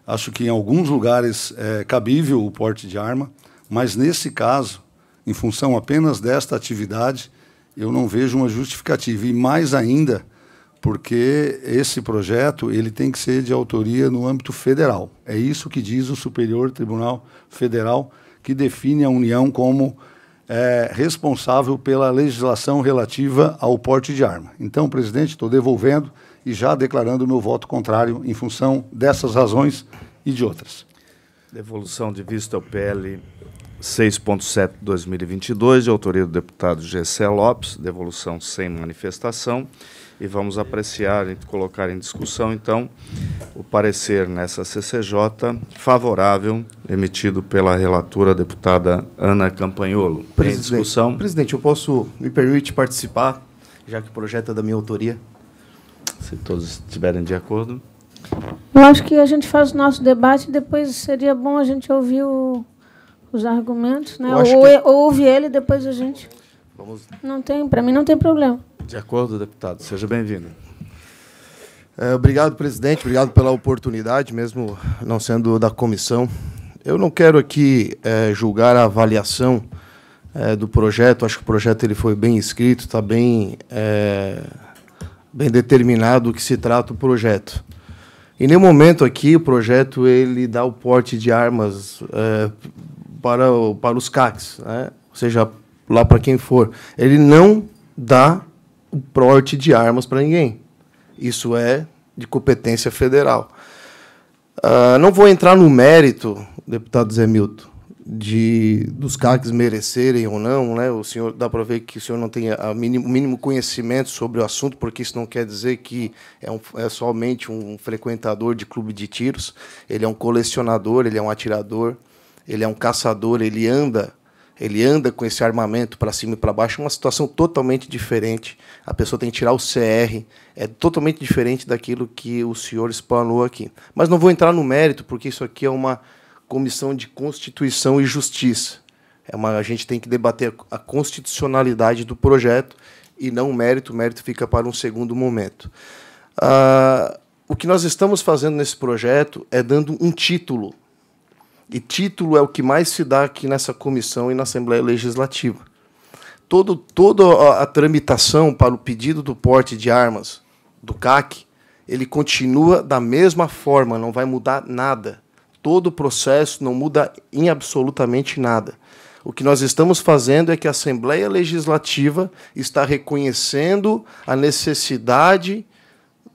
Acho que em alguns lugares é cabível o porte de arma, mas nesse caso em função apenas desta atividade, eu não vejo uma justificativa. E mais ainda, porque esse projeto ele tem que ser de autoria no âmbito federal. É isso que diz o Superior Tribunal Federal, que define a União como é, responsável pela legislação relativa ao porte de arma. Então, presidente, estou devolvendo e já declarando meu voto contrário em função dessas razões e de outras. Devolução de vista ao PL 6.7 de 2022, de autoria do deputado Gessé Lopes, devolução sem manifestação, e vamos apreciar e colocar em discussão, então, o parecer nessa CCJ favorável emitido pela relatora deputada Ana Campanholo. Presidente, em discussão. Presidente, eu posso, me permite participar, já que o projeto é da minha autoria? Se todos estiverem de acordo. Eu acho que a gente faz o nosso debate e depois seria bom a gente ouvir o os argumentos, né? Ou, que... É, ou, ouve ele, depois a gente. Vamos... Não tem, para mim não tem problema. De acordo, deputado. Seja bem-vindo. É, obrigado, presidente. Obrigado pela oportunidade, mesmo não sendo da comissão. Eu não quero aqui é, julgar a avaliação é, do projeto. Acho que o projeto ele foi bem escrito, está bem, é, bem determinado o que se trata o projeto. Em nenhum momento aqui o projeto ele dá o porte de armas é, para, para os CACs, né? ou seja, lá para quem for. Ele não dá o porte de armas para ninguém. Isso é de competência federal. Uh, não vou entrar no mérito, deputado Zé Milton, de, dos CACs merecerem ou não. Né? O senhor dá para ver que o senhor não tem o mínimo, mínimo, conhecimento sobre o assunto, porque isso não quer dizer que é, um, é somente um frequentador de clube de tiros. Ele é um colecionador, ele é um atirador ele é um caçador, ele anda, ele anda com esse armamento para cima e para baixo, é uma situação totalmente diferente. A pessoa tem que tirar o CR, é totalmente diferente daquilo que o senhor explanou aqui. Mas não vou entrar no mérito, porque isso aqui é uma comissão de Constituição e Justiça. É uma, a gente tem que debater a constitucionalidade do projeto e não o mérito, o mérito fica para um segundo momento. Uh, o que nós estamos fazendo nesse projeto é dando um título e título é o que mais se dá aqui nessa comissão e na Assembleia Legislativa. Todo, toda a tramitação para o pedido do porte de armas do CAC, ele continua da mesma forma, não vai mudar nada. Todo o processo não muda em absolutamente nada. O que nós estamos fazendo é que a Assembleia Legislativa está reconhecendo a necessidade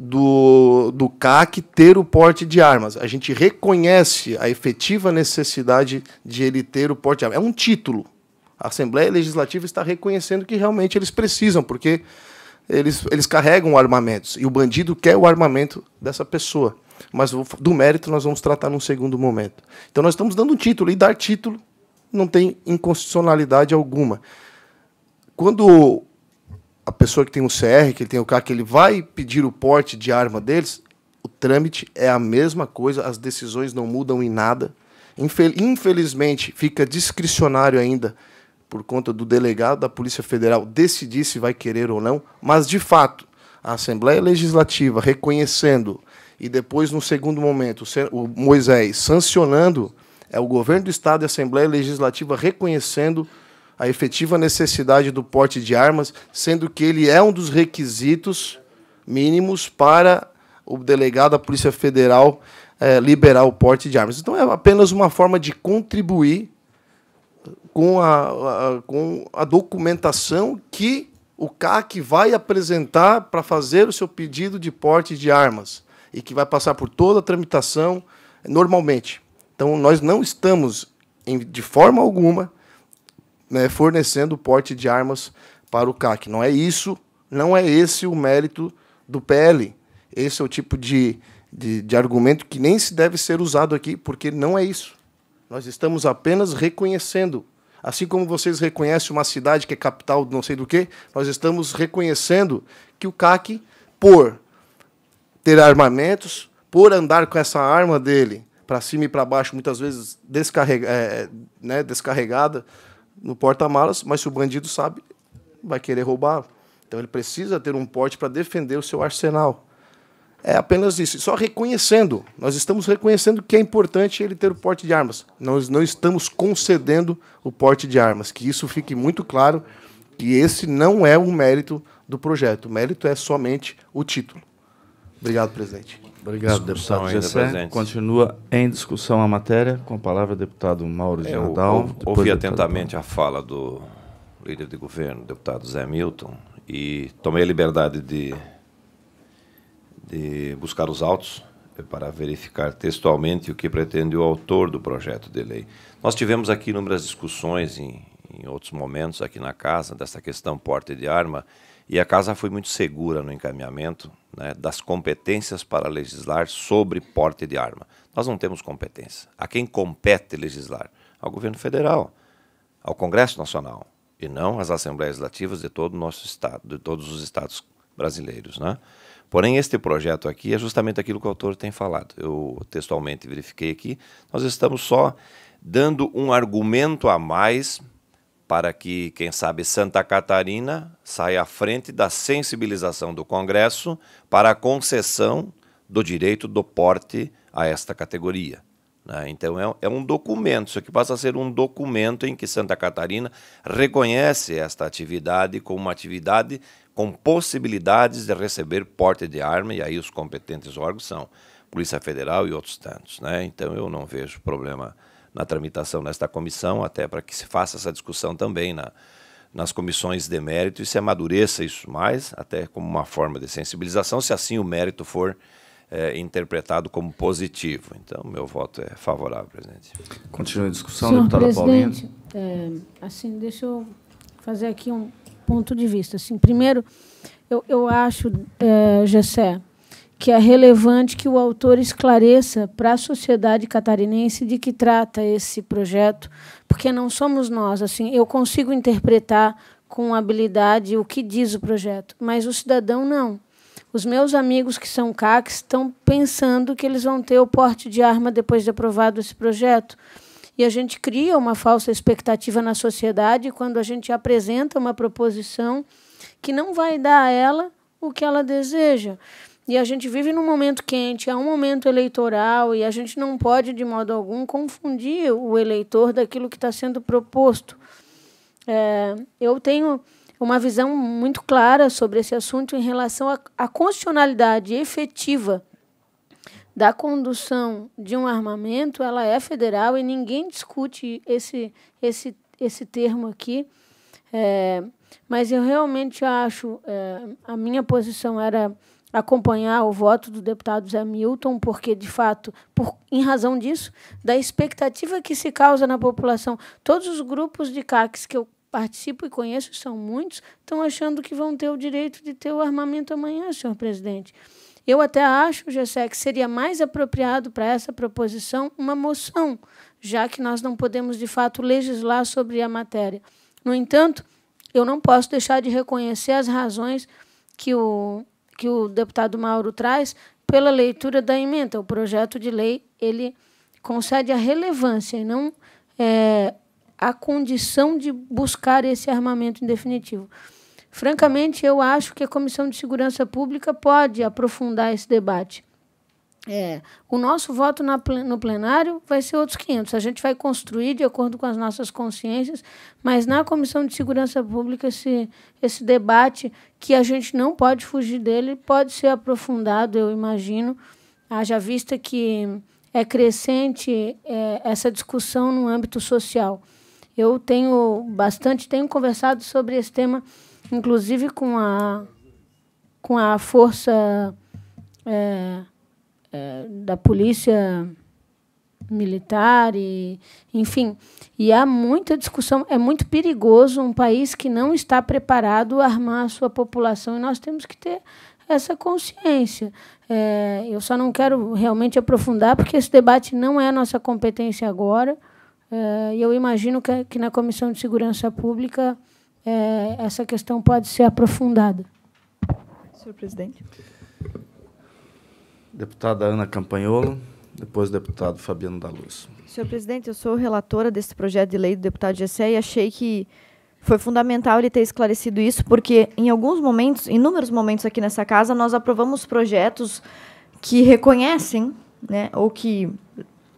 do, do CAC ter o porte de armas. A gente reconhece a efetiva necessidade de ele ter o porte de armas. É um título. A Assembleia Legislativa está reconhecendo que realmente eles precisam, porque eles, eles carregam armamentos e o bandido quer o armamento dessa pessoa. Mas do mérito nós vamos tratar num segundo momento. Então nós estamos dando um título e dar título não tem inconstitucionalidade alguma. Quando a pessoa que tem o CR, que tem o CAC, que ele vai pedir o porte de arma deles, o trâmite é a mesma coisa, as decisões não mudam em nada. Infelizmente, fica discricionário ainda por conta do delegado da Polícia Federal decidir se vai querer ou não, mas de fato, a Assembleia Legislativa reconhecendo e depois, no segundo momento, o Moisés sancionando, é o governo do Estado e a Assembleia Legislativa reconhecendo a efetiva necessidade do porte de armas, sendo que ele é um dos requisitos mínimos para o delegado da Polícia Federal é, liberar o porte de armas. Então é apenas uma forma de contribuir com a, a com a documentação que o CAC vai apresentar para fazer o seu pedido de porte de armas e que vai passar por toda a tramitação normalmente. Então, nós não estamos, de forma alguma, né, fornecendo porte de armas para o CAC. Não é isso, não é esse o mérito do PL. Esse é o tipo de, de, de argumento que nem se deve ser usado aqui, porque não é isso. Nós estamos apenas reconhecendo. Assim como vocês reconhecem uma cidade que é capital não sei do que, nós estamos reconhecendo que o CAC, por ter armamentos, por andar com essa arma dele para cima e para baixo, muitas vezes descarrega, é, né, descarregada, no porta-malas, mas se o bandido sabe, vai querer roubar. Então ele precisa ter um porte para defender o seu arsenal. É apenas isso. Só reconhecendo, nós estamos reconhecendo que é importante ele ter o porte de armas. Nós não estamos concedendo o porte de armas. Que isso fique muito claro, que esse não é o mérito do projeto. O mérito é somente o título. Obrigado, presidente. Obrigado, deputado Gessé. Continua em discussão a matéria. Com a palavra, deputado Mauro de é, Ouvi atentamente a fala do líder de governo, deputado Zé Milton, e tomei a liberdade de, de buscar os autos para verificar textualmente o que pretende o autor do projeto de lei. Nós tivemos aqui inúmeras discussões em, em outros momentos aqui na Casa dessa questão porte de arma, e a Casa foi muito segura no encaminhamento né, das competências para legislar sobre porte de arma. Nós não temos competência. A quem compete legislar? Ao governo federal, ao Congresso Nacional, e não às assembleias legislativas de todo o nosso estado, de todos os estados brasileiros, né? Porém, este projeto aqui é justamente aquilo que o autor tem falado. Eu textualmente verifiquei aqui. Nós estamos só dando um argumento a mais para que, quem sabe, Santa Catarina saia à frente da sensibilização do Congresso para a concessão do direito do porte a esta categoria. Né? Então, é, é, um documento, isso aqui passa a ser um documento em que Santa Catarina reconhece esta atividade como uma atividade com possibilidades de receber porte de arma, e aí os competentes órgãos são Polícia Federal e outros tantos. Né? Então, eu não vejo problema na tramitação nesta comissão, até para que se faça essa discussão também na, nas comissões de mérito e se amadureça isso mais, até como uma forma de sensibilização, se assim o mérito for é, interpretado como positivo. Então, meu voto é favorável, presidente. Continua a discussão, Senhor deputada presidente, É, assim, deixa eu fazer aqui um ponto de vista. Assim, primeiro, eu, eu acho, é, Gessé, que é relevante que o autor esclareça para a sociedade catarinense de que trata esse projeto, porque não somos nós. Assim, eu consigo interpretar com habilidade o que diz o projeto, mas o cidadão não. Os meus amigos que são CACs estão pensando que eles vão ter o porte de arma depois de aprovado esse projeto. E a gente cria uma falsa expectativa na sociedade quando a gente apresenta uma proposição que não vai dar a ela o que ela deseja. E a gente vive num momento quente, é um momento eleitoral, e a gente não pode, de modo algum, confundir o eleitor daquilo que está sendo proposto. É, eu tenho uma visão muito clara sobre esse assunto em relação à constitucionalidade efetiva da condução de um armamento, ela é federal e ninguém discute esse, esse, esse termo aqui. É, mas eu realmente acho, é, a minha posição era acompanhar o voto do deputado Zé Milton, porque, de fato, por, em razão disso, da expectativa que se causa na população, todos os grupos de CACs que eu participo e conheço, são muitos, estão achando que vão ter o direito de ter o armamento amanhã, senhor presidente. Eu até acho, Gessé, que seria mais apropriado para essa proposição uma moção, já que nós não podemos, de fato, legislar sobre a matéria. No entanto, eu não posso deixar de reconhecer as razões que o que o deputado Mauro traz pela leitura da emenda. O projeto de lei ele concede a relevância e não é, a condição de buscar esse armamento em definitivo. Francamente, eu acho que a Comissão de Segurança Pública pode aprofundar esse debate. É, o nosso voto na, no plenário vai ser outros 500. A gente vai construir de acordo com as nossas consciências, mas na Comissão de Segurança Pública, esse, esse debate, que a gente não pode fugir dele, pode ser aprofundado, eu imagino, haja vista que é crescente é, essa discussão no âmbito social. Eu tenho bastante, tenho conversado sobre esse tema, inclusive com a, com a força. É, eh, da polícia militar e enfim e há muita discussão é muito perigoso um país que não está preparado a armar a sua população e nós temos que ter essa consciência é, eu só não quero realmente aprofundar porque esse debate não é nossa competência agora eh, e é, eu imagino que, que na comissão de segurança pública é, essa questão pode ser aprofundada senhor presidente Deputada Ana Campanholo, depois o deputado Fabiano da Luz. Senhor presidente, eu sou relatora desse projeto de lei do deputado Gessé e achei que foi fundamental ele ter esclarecido isso, porque em alguns momentos, inúmeros momentos aqui nessa casa, nós aprovamos projetos que reconhecem, né, ou que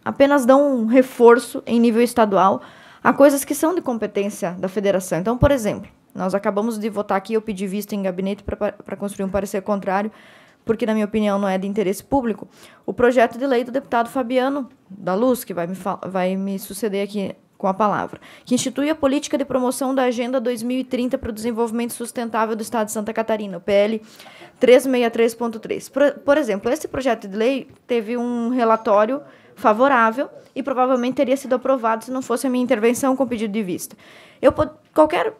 apenas dão um reforço em nível estadual a coisas que são de competência da federação. Então, por exemplo, nós acabamos de votar aqui, eu pedi vista em gabinete para construir um parecer contrário porque, na minha opinião, não é de interesse público, o projeto de lei do deputado Fabiano da Luz, que vai me, vai me suceder aqui com a palavra, que institui a política de promoção da Agenda 2030 para o Desenvolvimento Sustentável do Estado de Santa Catarina, o PL 363.3. Por, por exemplo, esse projeto de lei teve um relatório favorável e provavelmente teria sido aprovado se não fosse a minha intervenção com pedido de vista. Eu qualquer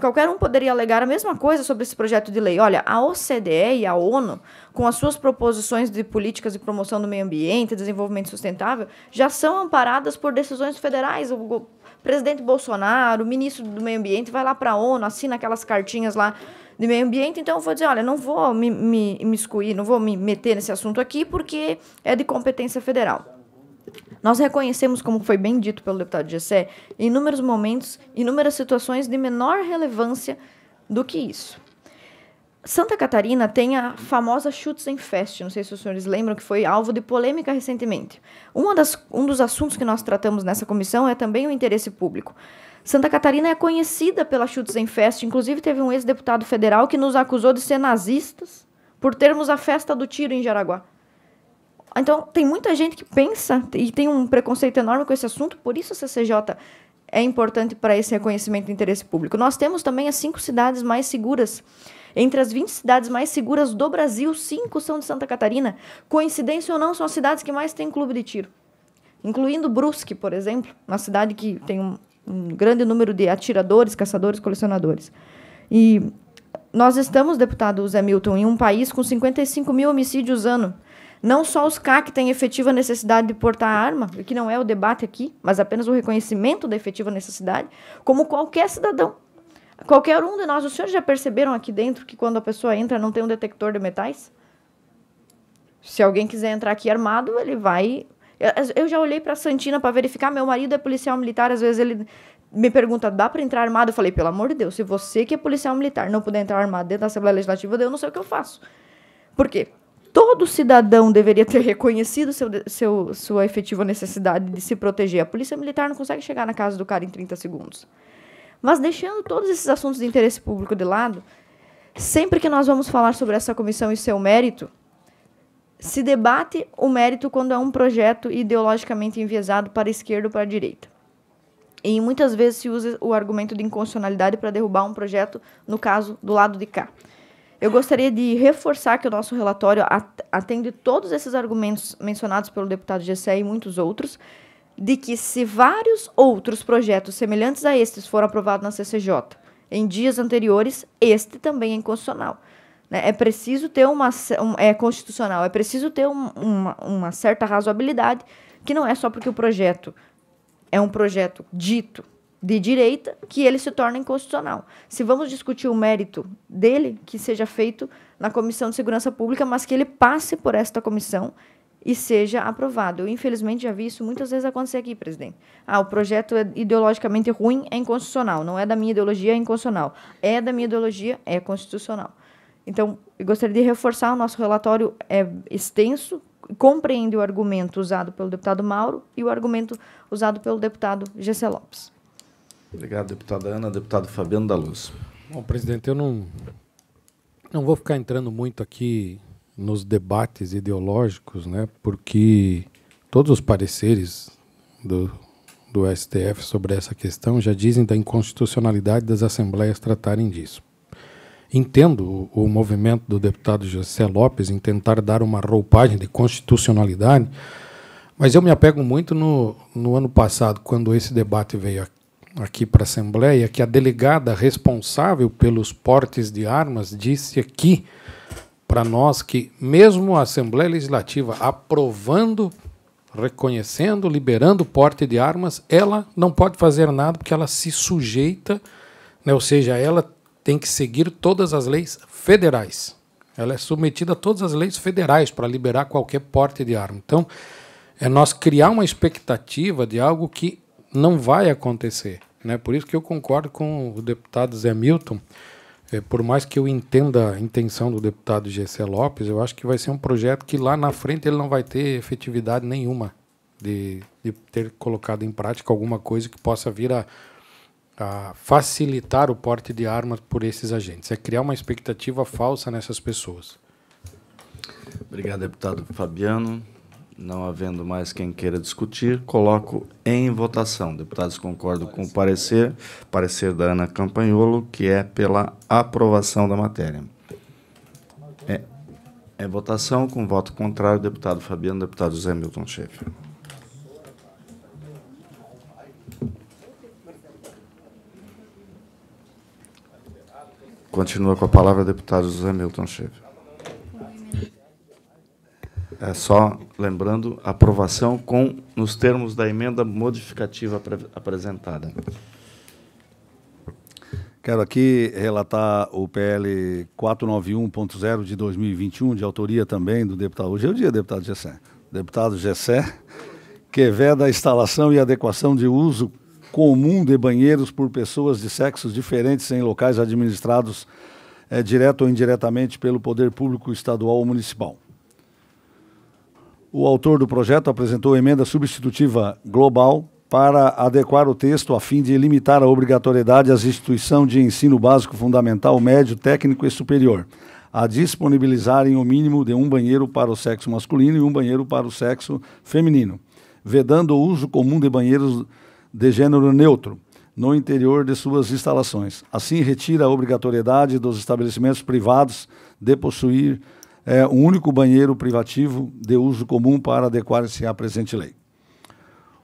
qualquer um poderia alegar a mesma coisa sobre esse projeto de lei. Olha, a OCDE e a ONU, com as suas proposições de políticas de promoção do meio ambiente, desenvolvimento sustentável, já são amparadas por decisões federais. O presidente Bolsonaro, o ministro do Meio Ambiente, vai lá para a ONU, assina aquelas cartinhas lá de meio ambiente. Então, eu vou dizer: olha, não vou me, me, me excluir, não vou me meter nesse assunto aqui, porque é de competência federal. Nós reconhecemos, como foi bem dito pelo deputado Gessé, inúmeros momentos, inúmeras situações de menor relevância do que isso. Santa Catarina tem a famosa Schützenfest, não sei se os senhores lembram, que foi alvo de polêmica recentemente. Uma das, um dos assuntos que nós tratamos nessa comissão é também o interesse público. Santa Catarina é conhecida pela Schützenfest, inclusive teve um ex-deputado federal que nos acusou de ser nazistas por termos a festa do tiro em Jaraguá. Então, tem muita gente que pensa e tem um preconceito enorme com esse assunto, por isso a CCJ é importante para esse reconhecimento de interesse público. Nós temos também as cinco cidades mais seguras. Entre as 20 cidades mais seguras do Brasil, cinco são de Santa Catarina. Coincidência ou não, são as cidades que mais têm clube de tiro. Incluindo Brusque, por exemplo, uma cidade que tem um, um grande número de atiradores, caçadores, colecionadores. E nós estamos, deputado Zé Milton, em um país com 55 mil homicídios ano não só os CAC têm efetiva necessidade de portar arma, que não é o debate aqui, mas apenas o reconhecimento da efetiva necessidade, como qualquer cidadão. Qualquer um de nós, os senhores já perceberam aqui dentro que quando a pessoa entra não tem um detector de metais? Se alguém quiser entrar aqui armado, ele vai. Eu, já olhei para a Santina para verificar. Meu marido é policial militar, às vezes ele me pergunta, dá para entrar armado? Eu falei, pelo amor de Deus, se você que é policial militar não puder entrar armado dentro da Assembleia Legislativa, eu não sei o que eu faço. Por quê? todo cidadão deveria ter reconhecido seu, seu, sua efetiva necessidade de se proteger. A polícia militar não consegue chegar na casa do cara em 30 segundos. Mas deixando todos esses assuntos de interesse público de lado, sempre que nós vamos falar sobre essa comissão e seu mérito, se debate o mérito quando é um projeto ideologicamente enviesado para a esquerda ou para a direita. E muitas vezes se usa o argumento de inconstitucionalidade para derrubar um projeto, no caso, do lado de cá. Eu gostaria de reforçar que o nosso relatório atende todos esses argumentos mencionados pelo deputado Gessé e muitos outros, de que se vários outros projetos semelhantes a estes foram aprovados na CCJ em dias anteriores, este também é inconstitucional. Né? É preciso ter uma. é constitucional, é preciso ter um, uma, uma certa razoabilidade, que não é só porque o projeto é um projeto dito de direita que ele se torna inconstitucional. Se vamos discutir o mérito dele, que seja feito na Comissão de Segurança Pública, mas que ele passe por esta comissão e seja aprovado. Eu, infelizmente, já vi isso muitas vezes acontecer aqui, presidente. Ah, o projeto é ideologicamente ruim, é inconstitucional. Não é da minha ideologia, é inconstitucional. É da minha ideologia, é constitucional. Então, eu gostaria de reforçar, o nosso relatório é extenso, compreende o argumento usado pelo deputado Mauro e o argumento usado pelo deputado Gessé Lopes. Obrigado, deputada Ana. Deputado Fabiano da Luz. Bom, presidente, eu não, não vou ficar entrando muito aqui nos debates ideológicos, né, porque todos os pareceres do, do STF sobre essa questão já dizem da inconstitucionalidade das assembleias tratarem disso. Entendo o, movimento do deputado José Lopes em tentar dar uma roupagem de constitucionalidade, mas eu me apego muito no, no ano passado, quando esse debate veio aqui para a Assembleia que a delegada responsável pelos portes de armas disse aqui para nós que, mesmo a Assembleia Legislativa aprovando, reconhecendo, liberando o porte de armas, ela não pode fazer nada porque ela se sujeita, né? ou seja, ela tem que seguir todas as leis federais. Ela é submetida a todas as leis federais para liberar qualquer porte de arma. Então, é nós criar uma expectativa de algo que não vai acontecer. Né? Por isso que eu concordo com o deputado Zé Milton. É, por mais que eu entenda a intenção do deputado GC Lopes, eu acho que vai ser um projeto que lá na frente ele não vai ter efetividade nenhuma de, de ter colocado em prática alguma coisa que possa vir a, a facilitar o porte de armas por esses agentes. É criar uma expectativa falsa nessas pessoas. Obrigado, deputado Fabiano. Não havendo mais quem queira discutir, coloco em votação. Deputados concordam com o parecer, parecer da Ana Campanholo, que é pela aprovação da matéria. É, é votação com voto contrário, deputado Fabiano, deputado José Milton Schaefer. Continua com a palavra deputado José Milton Schaefer. É só lembrando, aprovação com nos termos da emenda modificativa apresentada. Quero aqui relatar o PL 491.0 de 2021, de autoria também do deputado. Hoje é o dia, deputado Gessé. Deputado Gessé, que veda a instalação e adequação de uso comum de banheiros por pessoas de sexos diferentes em locais administrados é, direto ou indiretamente pelo poder público estadual ou municipal. O autor do projeto apresentou emenda substitutiva global para adequar o texto a fim de limitar a obrigatoriedade às instituições de ensino básico fundamental, médio, técnico e superior a disponibilizarem o mínimo de um banheiro para o sexo masculino e um banheiro para o sexo feminino, vedando o uso comum de banheiros de gênero neutro no interior de suas instalações. Assim, retira a obrigatoriedade dos estabelecimentos privados de possuir é o único banheiro privativo de uso comum para adequar-se à presente lei.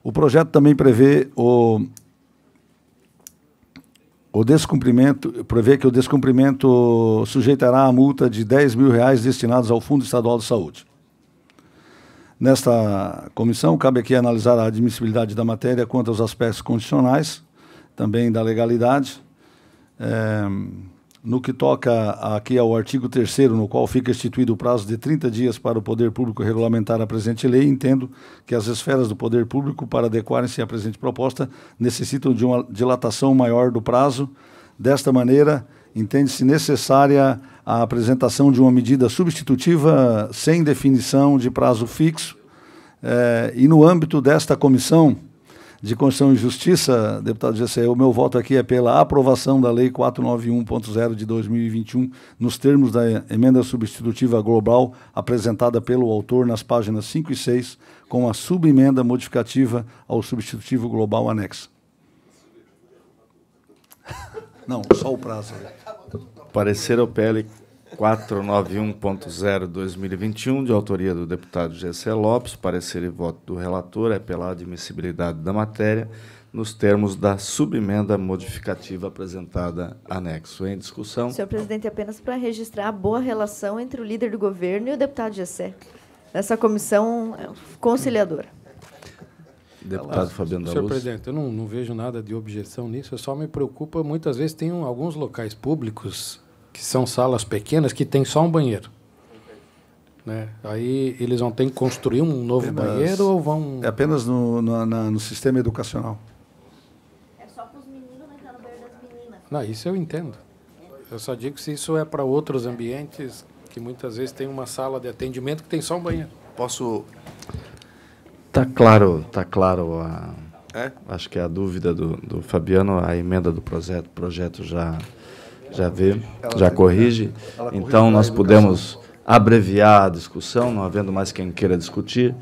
O projeto também prevê o, o descumprimento, prevê que o descumprimento sujeitará a multa de 10 mil reais destinados ao Fundo Estadual de Saúde. Nesta comissão, cabe aqui analisar a admissibilidade da matéria quanto aos aspectos condicionais, também da legalidade. É, no que toca aqui ao artigo 3 no qual fica instituído o prazo de 30 dias para o poder público regulamentar a presente lei, entendo que as esferas do poder público, para adequarem-se à presente proposta, necessitam de uma dilatação maior do prazo. Desta maneira, entende-se necessária a apresentação de uma medida substitutiva sem definição de prazo fixo. É, e no âmbito desta comissão, de Constituição e Justiça, deputado Gessé, o meu voto aqui é pela aprovação da Lei 491.0 de 2021, nos termos da emenda substitutiva global apresentada pelo autor nas páginas 5 e 6, com a subemenda modificativa ao substitutivo global anexo. Não, só o prazo. Parecer ao PL 491.0 2021, de autoria do deputado Gessé Lopes, parecer e voto do relator é pela admissibilidade da matéria, nos termos da subemenda modificativa apresentada anexo. Em discussão. Senhor presidente, apenas para registrar a boa relação entre o líder do governo e o deputado Gessé, nessa comissão é conciliadora. Deputado Olá, Fabiano Senhor presidente, eu não, não, vejo nada de objeção nisso, eu só me preocupa, muitas vezes tem alguns locais públicos que são salas pequenas que tem só um banheiro. Né? Aí eles vão ter que construir um novo apenas, banheiro ou vão. É apenas no, no, na, no sistema educacional. É só para os meninos, mas no das meninas. Não, isso eu entendo. Eu só digo se isso é para outros ambientes que muitas vezes tem uma sala de atendimento que tem só um banheiro. Posso. Tá claro, tá claro a. É? Acho que é a dúvida do, do Fabiano, a emenda do projeto, projeto já já vê, já corrige. Então, nós pudemos abreviar a discussão, não havendo mais quem queira discutir.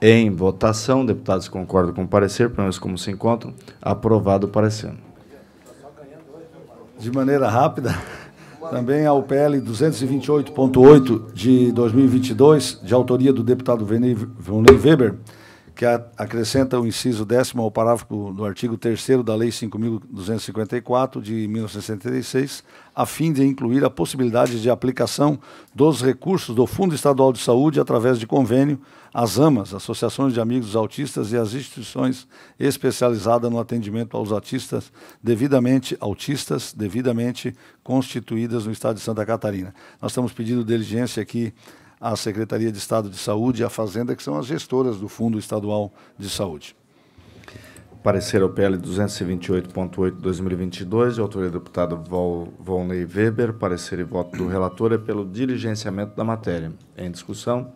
Em votação, deputados concordam com o parecer, pelo menos como se encontram, aprovado o parecer. De maneira rápida, também ao PL 228.8 de 2022, de autoria do deputado Vernei Weber, que acrescenta o inciso décimo ao parágrafo do artigo 3 da Lei 5.254 de 1966, a fim de incluir a possibilidade de aplicação dos recursos do Fundo Estadual de Saúde através de convênio às AMAs, Associações de Amigos Autistas e às instituições especializadas no atendimento aos autistas devidamente autistas devidamente constituídas no Estado de Santa Catarina. Nós estamos pedindo diligência aqui a Secretaria de Estado de Saúde e a Fazenda, que são as gestoras do Fundo Estadual de Saúde. Parecer ao PL 228.8-2022, de autoria do deputado Vol, Volney Weber. Parecer e voto do relator é pelo diligenciamento da matéria. Em discussão?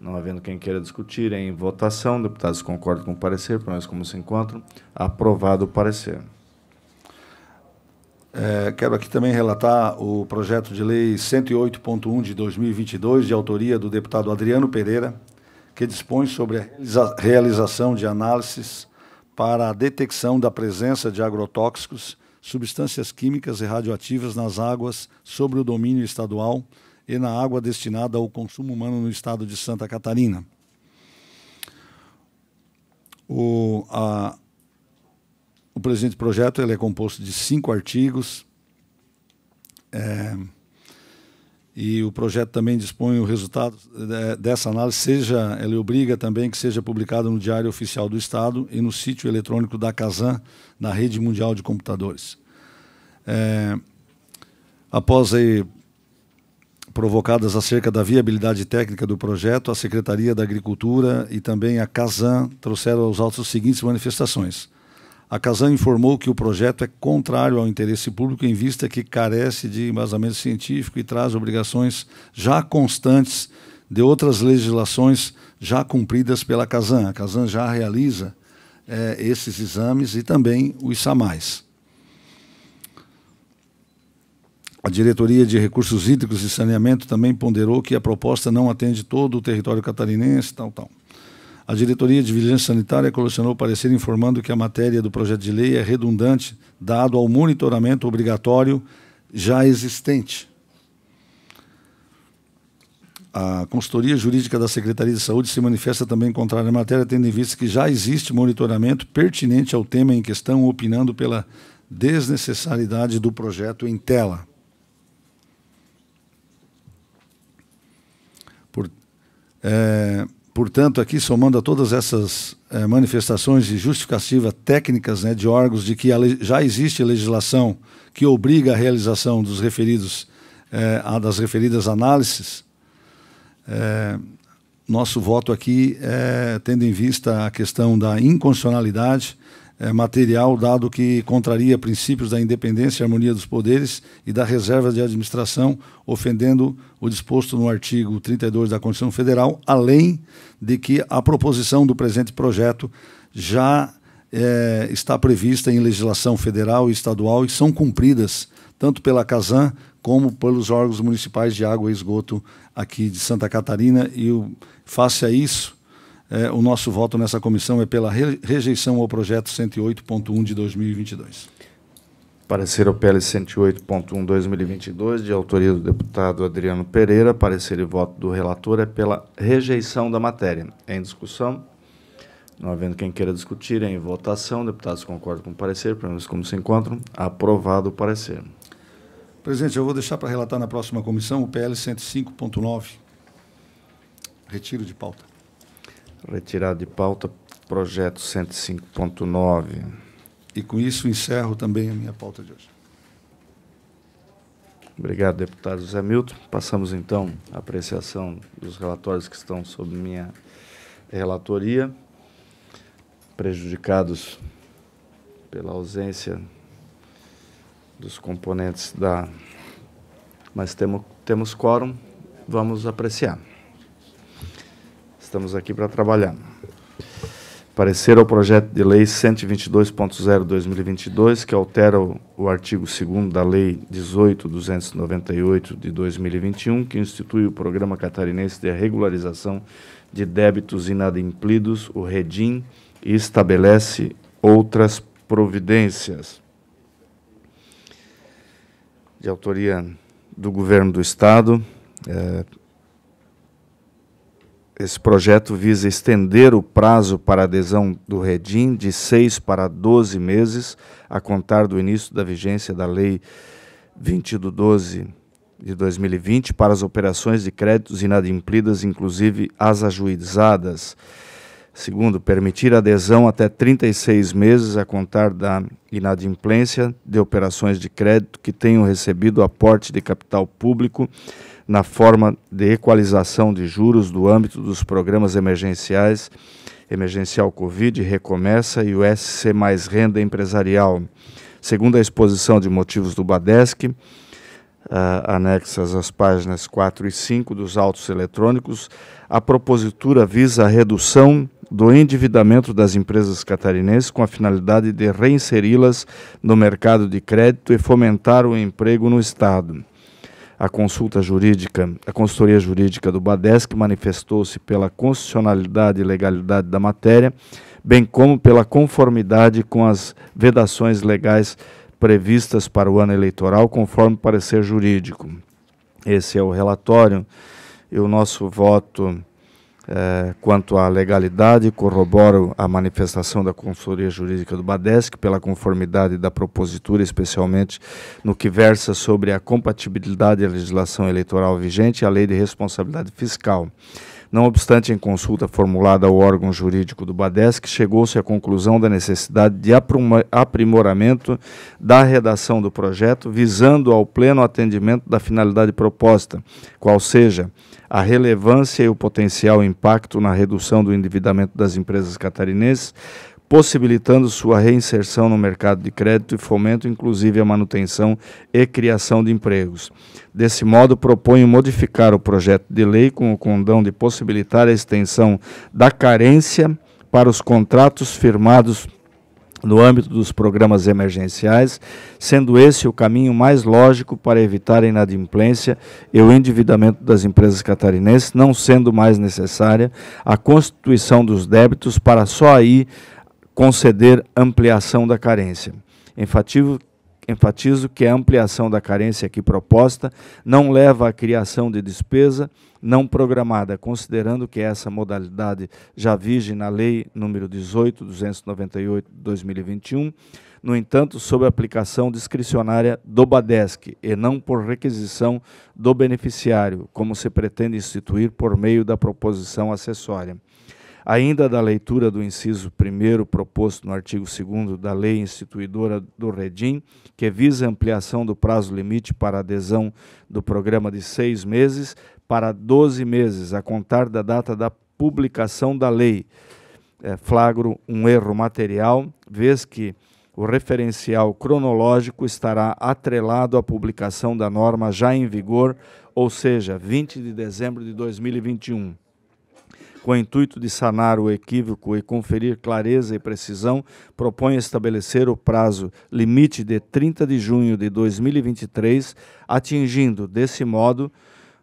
Não havendo quem queira discutir, em votação. Deputados concordam com o parecer, por nós como se encontram. Aprovado o parecer. É, quero aqui também relatar o projeto de lei 108.1 de 2022, de autoria do deputado Adriano Pereira, que dispõe sobre a realização de análises para a detecção da presença de agrotóxicos, substâncias químicas e radioativas nas águas sobre o domínio estadual e na água destinada ao consumo humano no estado de Santa Catarina. O, a, o presente projeto ele é composto de cinco artigos. É, e o projeto também dispõe o resultado é, dessa análise, seja, ele obriga também que seja publicado no Diário Oficial do Estado e no sítio eletrônico da Casan, na Rede Mundial de Computadores. É, após aí, provocadas acerca da viabilidade técnica do projeto, a Secretaria da Agricultura e também a Casan trouxeram aos autos as seguintes manifestações. A Casan informou que o projeto é contrário ao interesse público em vista que carece de embasamento científico e traz obrigações já constantes de outras legislações já cumpridas pela Casan. A Casan já realiza é, esses exames e também os SAMAIS. A Diretoria de Recursos Hídricos e Saneamento também ponderou que a proposta não atende todo o território catarinense, tal, tal. A Diretoria de Vigilância Sanitária colecionou parecer informando que a matéria do projeto de lei é redundante, dado ao monitoramento obrigatório já existente. A consultoria jurídica da Secretaria de Saúde se manifesta também contrária à matéria, tendo em vista que já existe monitoramento pertinente ao tema em questão, opinando pela desnecessariedade do projeto em tela. Por, é, Portanto, aqui somando a todas essas eh, manifestações de justificativa técnicas né, de órgãos de que já existe legislação que obriga a realização dos referidos, eh, das referidas análises, eh, nosso voto aqui, é tendo em vista a questão da inconstitucionalidade é, material, dado que contraria princípios da independência e harmonia dos poderes e da reserva de administração, ofendendo o disposto no artigo 32 da Constituição Federal, além de que a proposição do presente projeto já é, está prevista em legislação federal e estadual e são cumpridas tanto pela Casan como pelos órgãos municipais de água e esgoto aqui de Santa Catarina. E o, face a isso, é, o nosso voto nessa comissão é pela rejeição ao projeto 108.1 de 2022. Parecer o PL 108.1 2022, de autoria do deputado Adriano Pereira. Parecer e voto do relator é pela rejeição da matéria. Em discussão? Não havendo quem queira discutir, em votação, deputados concordam com o parecer, pelo menos como se encontram. Aprovado o parecer. Presidente, eu vou deixar para relatar na próxima comissão o PL 105.9. Retiro de pauta. Retirado de pauta projeto 105.9. E com isso encerro também a minha pauta de hoje. Obrigado, deputado José Milton. Passamos então à apreciação dos relatórios que estão sob minha relatoria. Prejudicados pela ausência dos componentes da. Mas temos, temos quórum, vamos apreciar. Estamos aqui para trabalhar. Parecer ao projeto de lei 122.0/2022, que altera o, o artigo 2 da lei 18.298 de 2021, que institui o Programa Catarinense de Regularização de Débitos Inadimplidos, o REDIM, e estabelece outras providências. De autoria do Governo do Estado, é, esse projeto visa estender o prazo para adesão do Redim de 6 para 12 meses, a contar do início da vigência da Lei 20 do 12 de 2020 para as operações de créditos inadimplidas, inclusive as ajuizadas. Segundo, permitir adesão até 36 meses a contar da inadimplência de operações de crédito que tenham recebido aporte de capital público na forma de equalização de juros do âmbito dos programas emergenciais, emergencial Covid, Recomeça e o SC Mais Renda Empresarial. Segundo a exposição de motivos do Badesc, uh, anexas às páginas 4 e 5 dos autos eletrônicos, a propositura visa a redução do endividamento das empresas catarinenses com a finalidade de reinseri-las no mercado de crédito e fomentar o emprego no Estado. A consulta jurídica, a consultoria jurídica do Badesc manifestou-se pela constitucionalidade e legalidade da matéria, bem como pela conformidade com as vedações legais previstas para o ano eleitoral, conforme parecer jurídico. Esse é o relatório e o nosso voto é, quanto à legalidade, corroboro a manifestação da consultoria jurídica do Badesc pela conformidade da propositura, especialmente no que versa sobre a compatibilidade da legislação eleitoral vigente e a lei de responsabilidade fiscal. Não obstante, em consulta formulada ao órgão jurídico do Badesc, chegou-se à conclusão da necessidade de aprimoramento da redação do projeto, visando ao pleno atendimento da finalidade proposta, qual seja a relevância e o potencial impacto na redução do endividamento das empresas catarinenses, possibilitando sua reinserção no mercado de crédito e fomento, inclusive, a manutenção e criação de empregos. Desse modo, proponho modificar o projeto de lei com o condão de possibilitar a extensão da carência para os contratos firmados no âmbito dos programas emergenciais, sendo esse o caminho mais lógico para evitar a inadimplência e o endividamento das empresas catarinenses, não sendo mais necessária a constituição dos débitos para só aí conceder ampliação da carência. Enfativo, enfatizo que a ampliação da carência aqui proposta não leva à criação de despesa não programada, considerando que essa modalidade já vige na Lei Número 18.298/2021, no entanto, sob aplicação discricionária do Badesc e não por requisição do beneficiário, como se pretende instituir por meio da proposição acessória ainda da leitura do inciso 1 proposto no artigo 2 da Lei Instituidora do Redim, que visa ampliação do prazo limite para adesão do programa de seis meses para 12 meses, a contar da data da publicação da lei. É, flagro um erro material, vez que o referencial cronológico estará atrelado à publicação da norma já em vigor, ou seja, 20 de dezembro de 2021 com o intuito de sanar o equívoco e conferir clareza e precisão, propõe estabelecer o prazo limite de 30 de junho de 2023, atingindo, desse modo,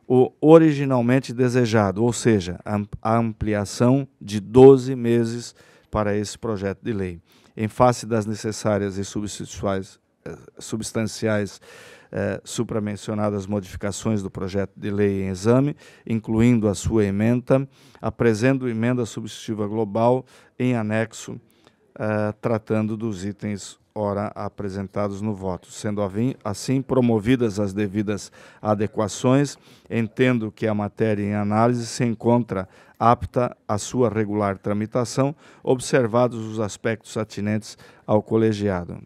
o originalmente desejado, ou seja, a ampliação de 12 meses para esse projeto de lei. Em face das necessárias e eh, substanciais eh, supramencionadas modificações do projeto de lei em exame, incluindo a sua emenda, apresento emenda substitutiva global em anexo, eh, tratando dos itens ora apresentados no voto. Sendo assim promovidas as devidas adequações, entendo que a matéria em análise se encontra apta à sua regular tramitação, observados os aspectos atinentes ao colegiado.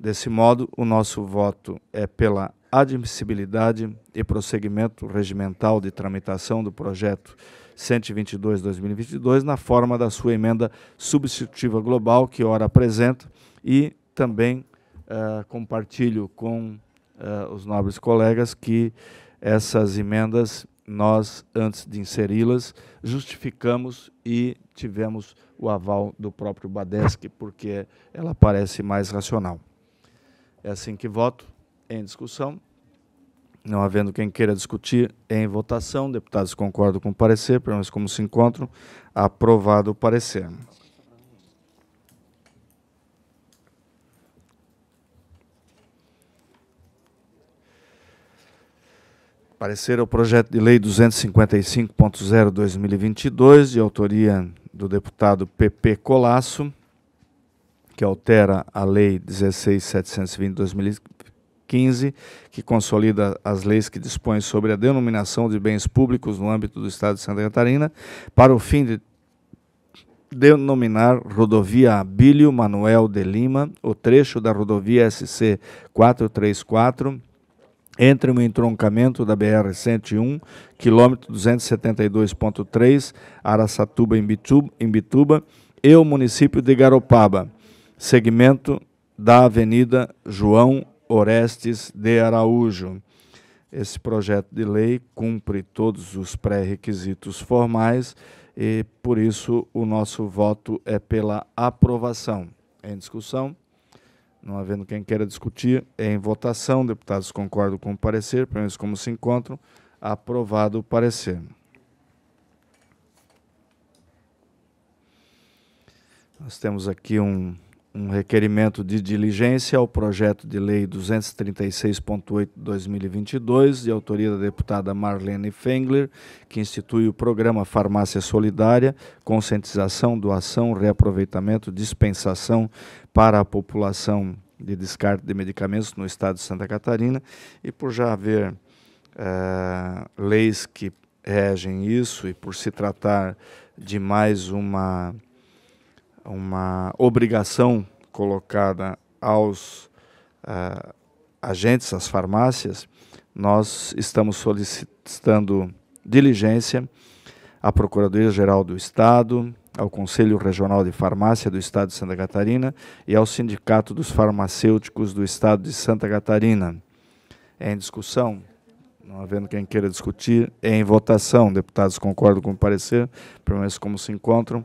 Desse modo, o nosso voto é pela admissibilidade e prosseguimento regimental de tramitação do projeto 122-2022 na forma da sua emenda substitutiva global, que ora apresento, e também uh, compartilho com uh, os nobres colegas que essas emendas nós, antes de inseri-las, justificamos e tivemos o aval do próprio Badesc, porque ela parece mais racional. É assim que voto em discussão. Não havendo quem queira discutir em votação, deputados concordam com o parecer, pelo menos como se encontram, aprovado o parecer. Parecer ao é projeto de lei 255.0 2022, de autoria do deputado PP Colasso que altera a Lei 16720 de 2015, que consolida as leis que dispõem sobre a denominação de bens públicos no âmbito do Estado de Santa Catarina, para o fim de denominar rodovia Abílio Manuel de Lima, o trecho da rodovia SC 434, entre o entroncamento da BR-101, quilômetro 272.3, Araçatuba, em Bituba, e o município de Garopaba, segmento da Avenida João Orestes de Araújo. Esse projeto de lei cumpre todos os pré-requisitos formais e, por isso, o nosso voto é pela aprovação. Em discussão? Não havendo quem queira discutir, em votação, deputados concordam com o parecer, pelo menos como se encontram, aprovado o parecer. Nós temos aqui um um requerimento de diligência ao projeto de lei 236.8/2022, de autoria da deputada Marlene Fengler, que institui o programa Farmácia Solidária, conscientização, doação, reaproveitamento, dispensação para a população de descarte de medicamentos no estado de Santa Catarina, e por já haver uh, leis que regem isso e por se tratar de mais uma uma obrigação colocada aos uh, agentes, às farmácias, nós estamos solicitando diligência à Procuradoria-Geral do Estado, ao Conselho Regional de Farmácia do Estado de Santa Catarina e ao Sindicato dos Farmacêuticos do Estado de Santa Catarina. É em discussão? Não havendo quem queira discutir, é em votação. Deputados concordam com o parecer, menos como se encontram.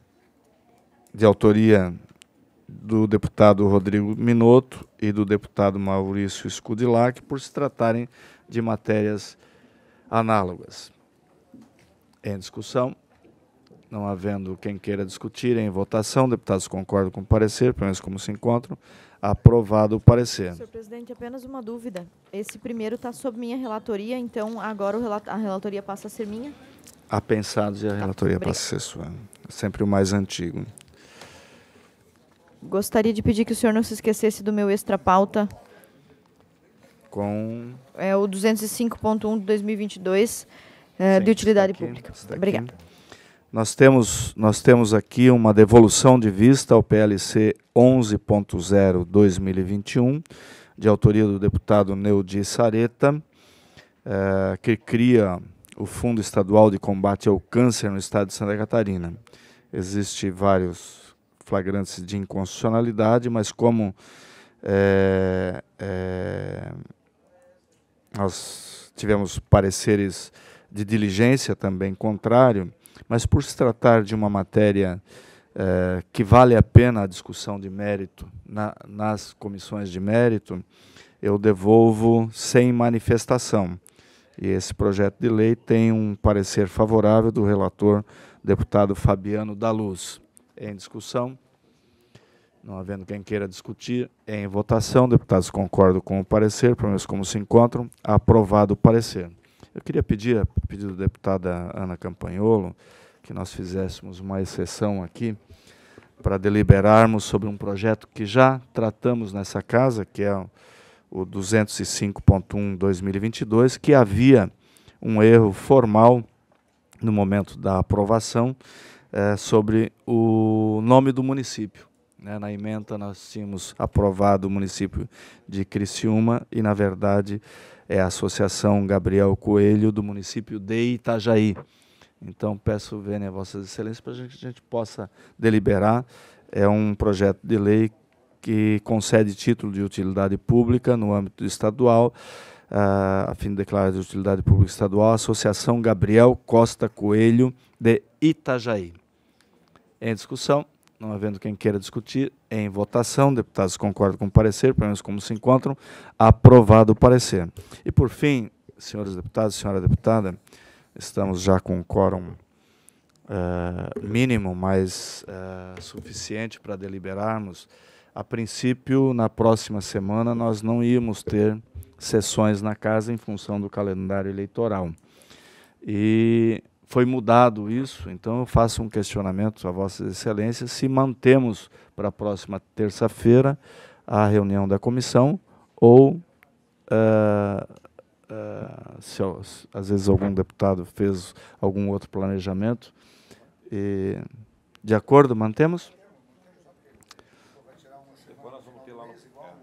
de autoria do deputado Rodrigo Minotto e do deputado Maurício Scudilac, por se tratarem de matérias análogas. Em discussão, não havendo quem queira discutir, em votação, deputados concordam com o parecer, pelo menos como se encontram, aprovado o parecer. Senhor presidente, apenas uma dúvida. Esse primeiro está sob minha relatoria, então agora a relatoria passa a ser minha? A pensados e a tá, relatoria passa a ser sua. Sempre o mais antigo. Gostaria de pedir que o senhor não se esquecesse do meu extra pauta. Com. É o 205.1 de 2022, é, Sim, de utilidade aqui, pública. Obrigada. Nós temos, nós temos aqui uma devolução de vista ao PLC 11.0 2021, de autoria do deputado Neudi Sareta, é, que cria o Fundo Estadual de Combate ao Câncer no Estado de Santa Catarina. Existem vários flagrantes de inconstitucionalidade, mas como é, é, nós tivemos pareceres de diligência também contrário, mas por se tratar de uma matéria é, que vale a pena a discussão de mérito na, nas comissões de mérito, eu devolvo sem manifestação. E esse projeto de lei tem um parecer favorável do relator, deputado Fabiano da Luz em discussão. Não havendo quem queira discutir, em votação, deputados concordam com o parecer, pelo menos como se encontram, aprovado o parecer. Eu queria pedir, a pedido da deputada Ana Campanholo, que nós fizéssemos uma exceção aqui para deliberarmos sobre um projeto que já tratamos nessa casa, que é o 205.1/2022, que havia um erro formal no momento da aprovação é, sobre o nome do município. Né? Na emenda nós tínhamos aprovado o município de Criciúma e, na verdade, é a Associação Gabriel Coelho do município de Itajaí. Então, peço vênia Vossas Excelências para que a gente possa deliberar. É um projeto de lei que concede título de utilidade pública no âmbito estadual, a fim de declarar de utilidade pública estadual, a Associação Gabriel Costa Coelho de Itajaí. Em discussão, não havendo quem queira discutir, em votação, deputados concordam com o parecer, pelo menos como se encontram, aprovado o parecer. E por fim, senhores deputados, senhora deputada, estamos já com um quórum uh, mínimo, mas uh, suficiente para deliberarmos. A princípio, na próxima semana, nós não íamos ter sessões na casa em função do calendário eleitoral. E foi mudado isso, então eu faço um questionamento a Vossa Excelência se mantemos para a próxima terça-feira a reunião da comissão ou uh, uh, se às vezes algum deputado fez algum outro planejamento. E, de acordo, mantemos?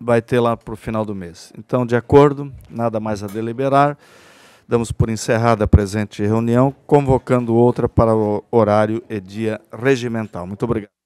Vai ter lá para o final do mês. Então, de acordo, nada mais a deliberar. Damos por encerrada a presente reunião, convocando outra para o horário e dia regimental. Muito obrigado.